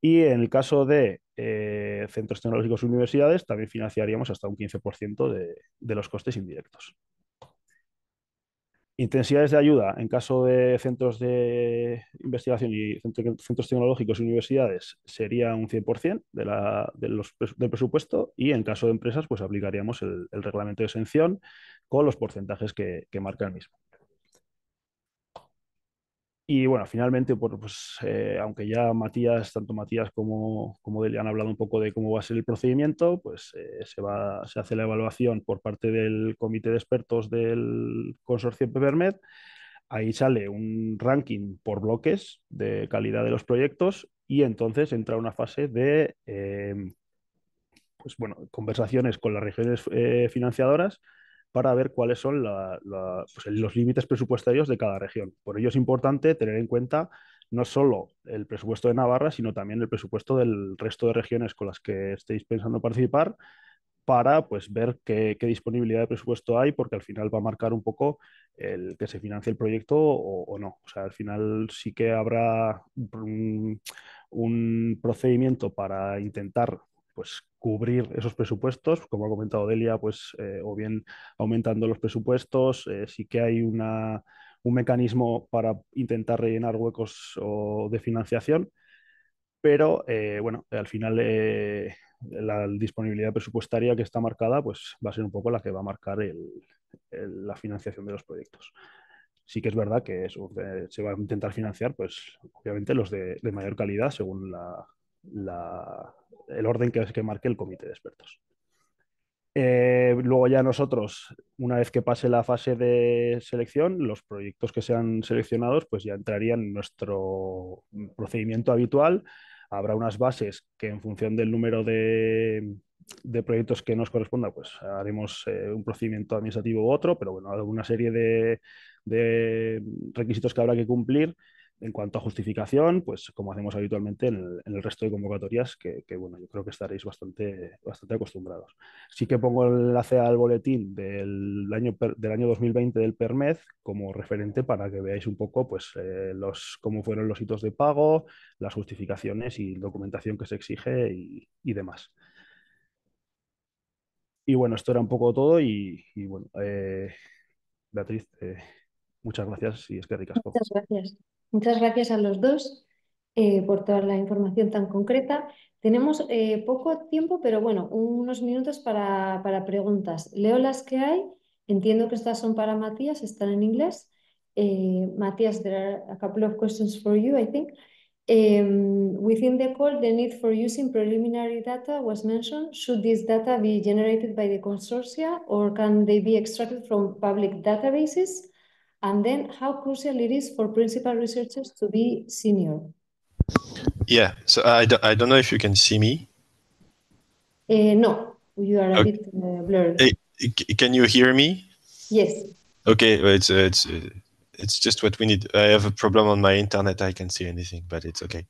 Y en el caso de eh, centros tecnológicos y universidades, también financiaríamos hasta un 15% de, los costes indirectos. Intensidades de ayuda en caso de centros de investigación y centros tecnológicos y universidades sería un 100% del presupuesto y en caso de empresas pues aplicaríamos el, reglamento de exención con los porcentajes que marca el mismo. Y bueno, finalmente, pues, eh, aunque ya Matías, tanto Matías como, como Delia han hablado un poco de cómo va a ser el procedimiento, pues eh, se, va, se hace la evaluación por parte del comité de expertos del consorcio Pepermed. Ahí sale un ranking por bloques de calidad de los proyectos y entonces entra una fase de eh, pues, bueno, conversaciones con las regiones financiadoras para ver cuáles son pues, los límites presupuestarios de cada región. Por ello es importante tener en cuenta no solo el presupuesto de Navarra, sino también el presupuesto del resto de regiones con las que estéis pensando participar para pues, ver qué, disponibilidad de presupuesto hay, porque al final va a marcar un poco el que se financie el proyecto o, no. O sea, al final sí que habrá un, procedimiento para intentar pues, cubrir esos presupuestos, como ha comentado Delia, pues eh, o bien aumentando los presupuestos, eh, sí que hay una, un mecanismo para intentar rellenar huecos o de financiación, pero eh, bueno, al final la disponibilidad presupuestaria que está marcada pues va a ser un poco la que va a marcar la financiación de los proyectos. Sí que es verdad que se va a intentar financiar, pues obviamente los de mayor calidad según la, el orden que, que marque el comité de expertos. Eh, luego ya nosotros, una vez que pase la fase de selección, los proyectos que sean seleccionados, pues ya entrarían en nuestro procedimiento habitual. Habrá unas bases que en función del número de, proyectos que nos corresponda, pues haremos eh, un procedimiento administrativo u otro, pero bueno, alguna serie de, de requisitos que habrá que cumplir en cuanto a justificación, pues como hacemos habitualmente en el, resto de convocatorias, que, bueno, yo creo que estaréis bastante, bastante acostumbrados. Sí que pongo el enlace al boletín del año, del año 2020 del PERMED como referente para que veáis un poco pues, eh, los, cómo fueron los hitos de pago, las justificaciones y documentación que se exige y, demás. Y bueno, esto era un poco todo y, bueno, eh, Beatriz, eh, muchas gracias y es que ricas. Muchas gracias. Muchas gracias a los dos eh, por toda la información tan concreta. Tenemos eh, poco tiempo, pero bueno, unos minutos para, para, preguntas. Leo las que hay. Entiendo que estas son para Matías, están en inglés. Eh, Matías, there are a couple of questions for you, I think. Em, within the call, the need for using preliminary data was mentioned. Should this data be generated by the consortia or can they be extracted from public databases? and then how crucial it is for principal researchers to be senior. Yeah, so I d- I don't know if you can see me. Uh, no, you are a okay. bit uh, eh, blurred. Hey, eh, can you hear me? Yes. Okay, well, it's uh, it's uh, it's just what we need. I have a problem on my internet. I can see anything, but it's okay.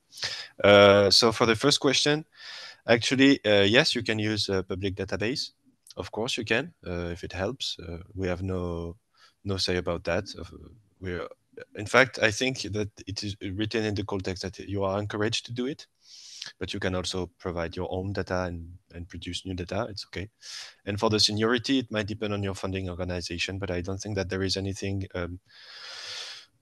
Uh, so for the first question, actually, uh, yes, you can use a public database. Of course, you can if it helps. we have no no say about that. Uh, we're, uh, in fact, I think that it is written in the context that you are encouraged to do it, but you can also provide your own data and, and produce new data. It's okay. And for the seniority, it might depend on your funding organization, but I don't think that there is anything um,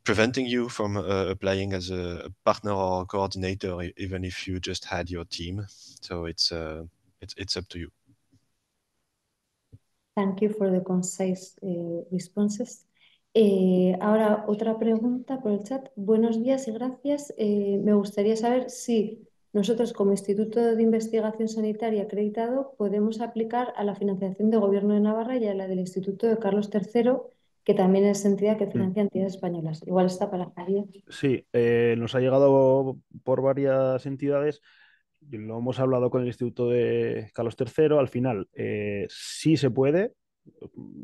preventing you from uh, applying as a partner or coordinator, even if you just had your team. So it's uh, it's it's up to you. Thank you for the concise eh, responses. Eh, ahora, otra pregunta por el chat. Buenos días y gracias. Eh, me gustaría saber si nosotros, como Instituto de Investigación Sanitaria acreditado, podemos aplicar a la financiación del Gobierno de Navarra y a la del Instituto de Carlos III, que también es entidad que mm. financia entidades españolas. Igual está para Javier. Sí, nos ha llegado por varias entidades lo hemos hablado con el Instituto de Carlos III, al final eh, sí se puede,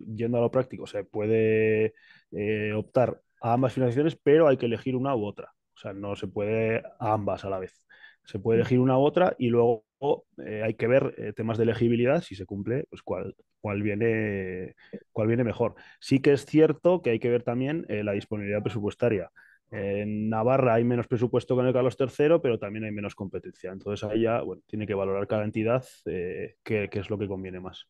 yendo a lo práctico, se puede eh, optar a ambas financiaciones, pero hay que elegir una u otra. O sea, no se puede a ambas a la vez. Se puede mm. elegir una u otra y luego eh, hay que ver temas de elegibilidad, si se cumple, pues cuál, viene, cuál viene mejor. Sí que es cierto que hay que ver también la disponibilidad presupuestaria. En Navarra hay menos presupuesto que en el Carlos III, pero también hay menos competencia. Entonces ahí ya tiene que valorar cada entidad eh, qué, es lo que conviene más.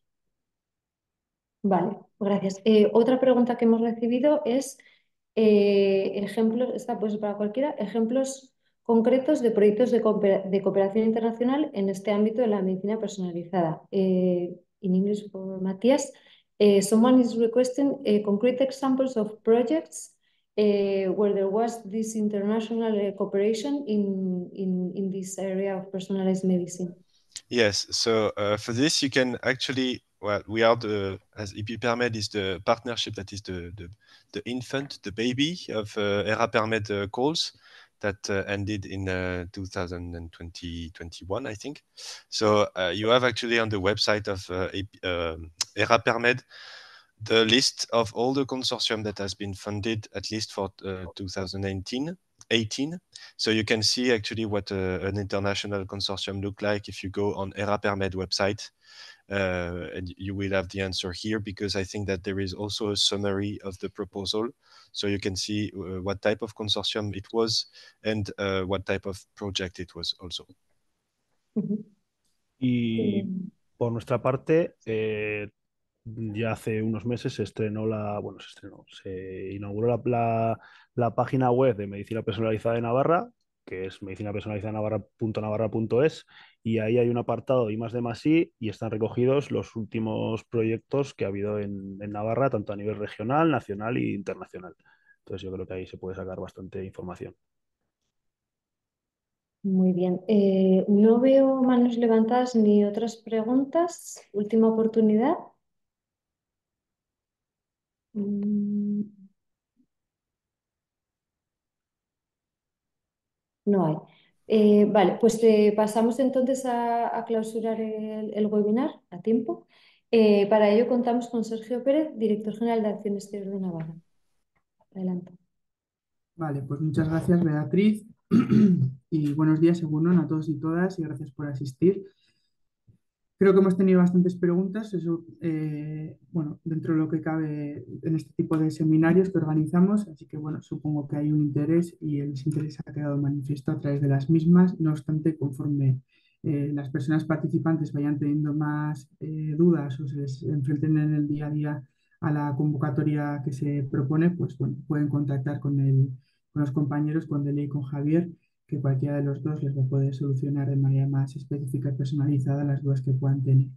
Vale, gracias. Eh, otra pregunta que hemos recibido es eh, ejemplos, está pues para cualquiera, ejemplos concretos de proyectos de, cooperación internacional en este ámbito de la medicina personalizada. En inglés por Matías, someone is requesting concrete examples of projects Uh, where there was this international uh, cooperation in, in, in this area of personalized medicine. Yes, so uh, for this you can actually, well, we are the, as EpiPermed is the partnership that is the, the, the infant, the baby of uh, ERAPermed uh, calls that uh, ended in uh, 2020, 2021, I think. So uh, you have actually on the website of um, ERAPermed the list of all the consortium that has been funded at least for uh, 2019 18 so you can see actually what uh, an international consortium look like if you go on era permed website uh, and you will have the answer here because i think that there is also a summary of the proposal so you can see uh, what type of consortium it was and uh, what type of project it was also mm -hmm. Y por nuestra parte, eh, ya hace unos meses se estrenó la, bueno, se estrenó, se inauguró la, página web de Medicina Personalizada de Navarra, que es medicinapersonalizadanavarra.navarra.es y ahí hay un apartado y más de más y están recogidos los últimos proyectos que ha habido en, Navarra, tanto a nivel regional, nacional e internacional. Entonces yo creo que ahí se puede sacar bastante información. Muy bien. Eh, no veo manos levantadas ni otras preguntas. Última oportunidad. Mm, no hay. Eh, vale, pues pasamos entonces a, clausurar el, webinar a tiempo. Eh, para ello contamos con Sergio Pérez, director general de Acción Exterior de Navarra. Adelante. Vale, pues muchas gracias, Beatriz. y buenos días, según a todos y todas, y gracias por asistir. Creo que hemos tenido bastantes preguntas, eso, eh, bueno, dentro de lo que cabe en este tipo de seminarios que organizamos, así que bueno, supongo que hay un interés y el interés ha quedado manifiesto a través de las mismas, no obstante, conforme eh, las personas participantes vayan teniendo más eh, dudas o se enfrenten en el día a día a la convocatoria que se propone, pues bueno, pueden contactar con, con los compañeros, con Dele y con Javier que cualquiera de los dos les va a poder solucionar de manera más específica y personalizada las dudas que puedan tener.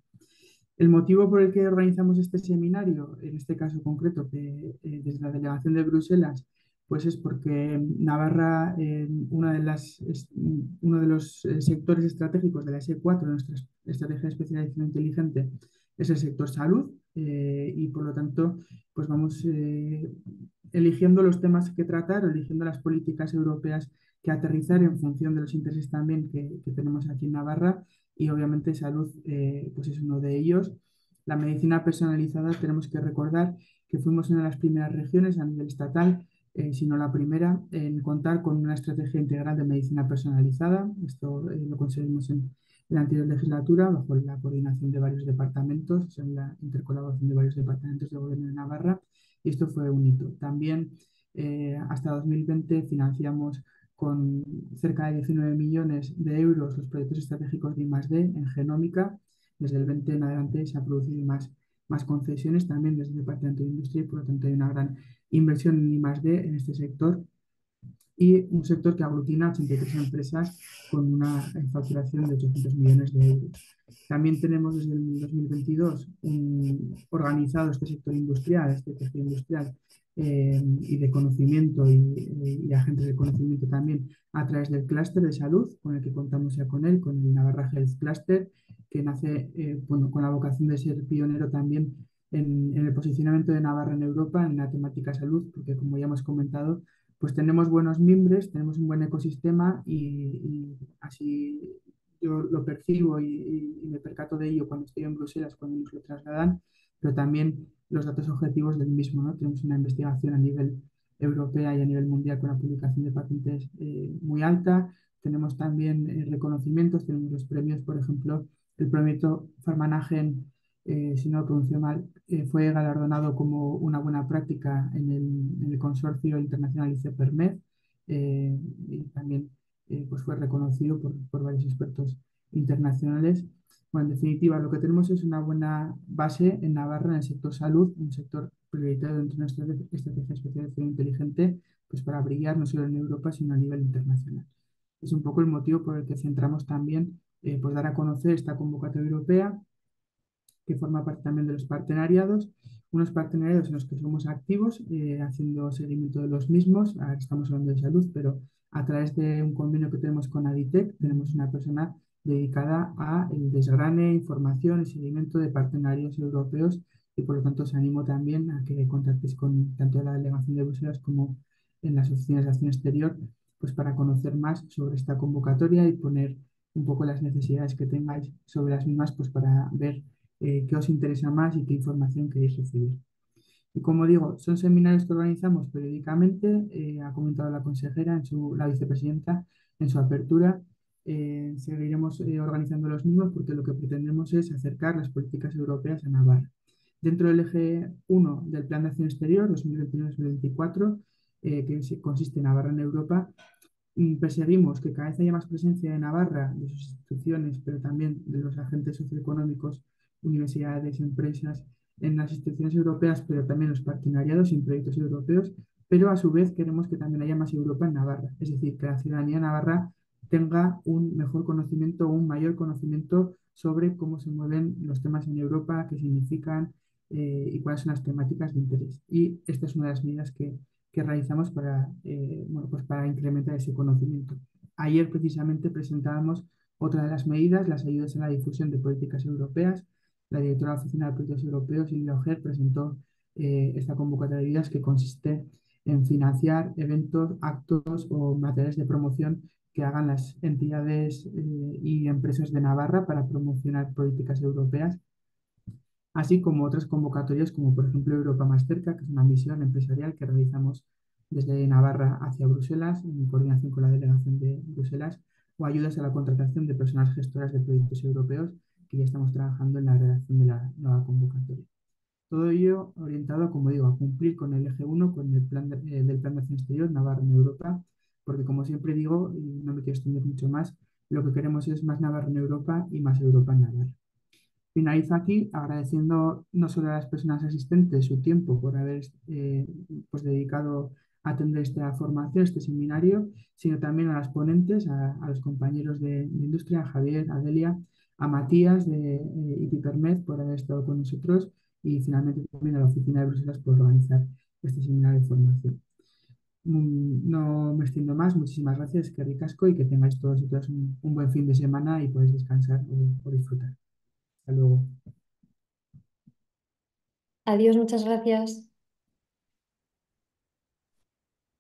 El motivo por el que organizamos este seminario, en este caso concreto, que eh, desde la delegación de Bruselas, pues es porque Navarra, eh, uno de los eh, sectores estratégicos de la S4, nuestra estrategia de especialización inteligente, es el sector salud y por lo tanto pues vamos eligiendo los temas que tratar, eligiendo las políticas europeas que aterrizar en función de los intereses también que, tenemos aquí en Navarra y obviamente salud eh, pues es uno de ellos. La medicina personalizada tenemos que recordar que fuimos una de las primeras regiones a nivel estatal, eh, si no la primera, en contar con una estrategia integral de medicina personalizada. Esto eh, lo conseguimos en la anterior legislatura bajo la coordinación de varios departamentos, en la intercolaboración de varios departamentos del Gobierno de Navarra y esto fue un hito. También hasta 2020 financiamos con cerca de 19 millones de euros los proyectos estratégicos de I+.D. en genómica. Desde el 20 en adelante se ha producido más, más concesiones también desde el Departamento de Industria y por lo tanto hay una gran inversión en I+.D. en este sector y un sector que aglutina 83 empresas con una facturación de 800 millones de euros. También tenemos desde el 2022 organizado este sector industrial, este sector industrial, eh, y de conocimiento y, y, agentes de conocimiento también a través del clúster de salud con el que contamos ya con él, con el Navarra Health Cluster, que nace eh, bueno, con la vocación de ser pionero también en, el posicionamiento de Navarra en Europa en la temática salud, porque como ya hemos comentado, pues tenemos buenos miembros, tenemos un buen ecosistema y, así yo lo percibo y, y, me percato de ello cuando estoy en Bruselas, cuando nos lo trasladan, pero también los datos objetivos del mismo. ¿no? Tenemos una investigación a nivel europea y a nivel mundial con la publicación de patentes eh, muy alta. Tenemos también eh, reconocimientos, tenemos los premios, por ejemplo, el proyecto Farmanagen, eh, si no lo pronuncio mal, fue galardonado como una buena práctica en el, consorcio internacional ICEPERMED y también pues fue reconocido por, por varios expertos internacionales. Bueno, en definitiva, lo que tenemos es una buena base en Navarra en el sector salud, un sector prioritario dentro de nuestra estrategia de especialización inteligente, pues para brillar no solo en Europa, sino a nivel internacional. Es un poco el motivo por el que centramos también eh, pues dar a conocer esta convocatoria europea, que forma parte también de los partenariados, unos partenariados en los que somos activos, eh, haciendo seguimiento de los mismos, estamos hablando de salud, pero a través de un convenio que tenemos con Aditec, tenemos una persona dedicada a el desgrane, información y seguimiento de partenarios europeos y por lo tanto os animo también a que contactéis con tanto la delegación de Bruselas como en las oficinas de acción exterior pues para conocer más sobre esta convocatoria y poner un poco las necesidades que tengáis sobre las mismas pues para ver eh, qué os interesa más y qué información queréis recibir. Y como digo, son seminarios que organizamos periódicamente, eh, ha comentado la consejera, en su, la vicepresidenta, en su apertura, eh, seguiremos eh, organizando los mismos porque lo que pretendemos es acercar las políticas europeas a Navarra. Dentro del eje 1 del Plan de Acción Exterior 2021-2024, eh, que consiste en Navarra en Europa, mm, perseguimos que cada vez haya más presencia de Navarra, de sus instituciones, pero también de los agentes socioeconómicos, universidades, empresas, en las instituciones europeas, pero también los partenariados y proyectos europeos, pero a su vez queremos que también haya más Europa en Navarra, es decir, que la ciudadanía navarra tenga un mejor conocimiento, un mayor conocimiento sobre cómo se mueven los temas en Europa, qué significan eh, y cuáles son las temáticas de interés. Y esta es una de las medidas que, realizamos para, eh, bueno, pues para incrementar ese conocimiento. Ayer precisamente presentábamos otra de las medidas, las ayudas en la difusión de políticas europeas. La directora de Oficina de Proyectos Europeos, Silvia Oger, presentó eh, esta convocatoria de ayudas que consiste en financiar eventos, actos o materiales de promoción que hagan las entidades eh, y empresas de Navarra para promocionar políticas europeas, así como otras convocatorias como por ejemplo Europa más cerca, que es una misión empresarial que realizamos desde Navarra hacia Bruselas, en coordinación con la delegación de Bruselas, o ayudas a la contratación de personas gestoras de proyectos europeos, que ya estamos trabajando en la redacción de la nueva convocatoria. Todo ello orientado, como digo, a cumplir con el eje 1, con el plan eh, del Plan de Acción Exterior Navarra en Europa, porque como siempre digo, y no me quiero extender mucho más, lo que queremos es más Navarra en Europa y más Europa en Navarra. Finalizo aquí agradeciendo no solo a las personas asistentes su tiempo por haber eh, pues, dedicado a atender esta formación, este seminario, sino también a las ponentes, a, los compañeros de, industria, a Javier, a Delia, a Matías de eh, por haber estado con nosotros y finalmente también a la Oficina de Bruselas por organizar este seminario de formación. Mm, no me extiendo más. Muchísimas gracias, que ricasco y que tengáis todos y todas un, buen fin de semana y podéis descansar o, o disfrutar. Hasta luego. Adiós, muchas gracias.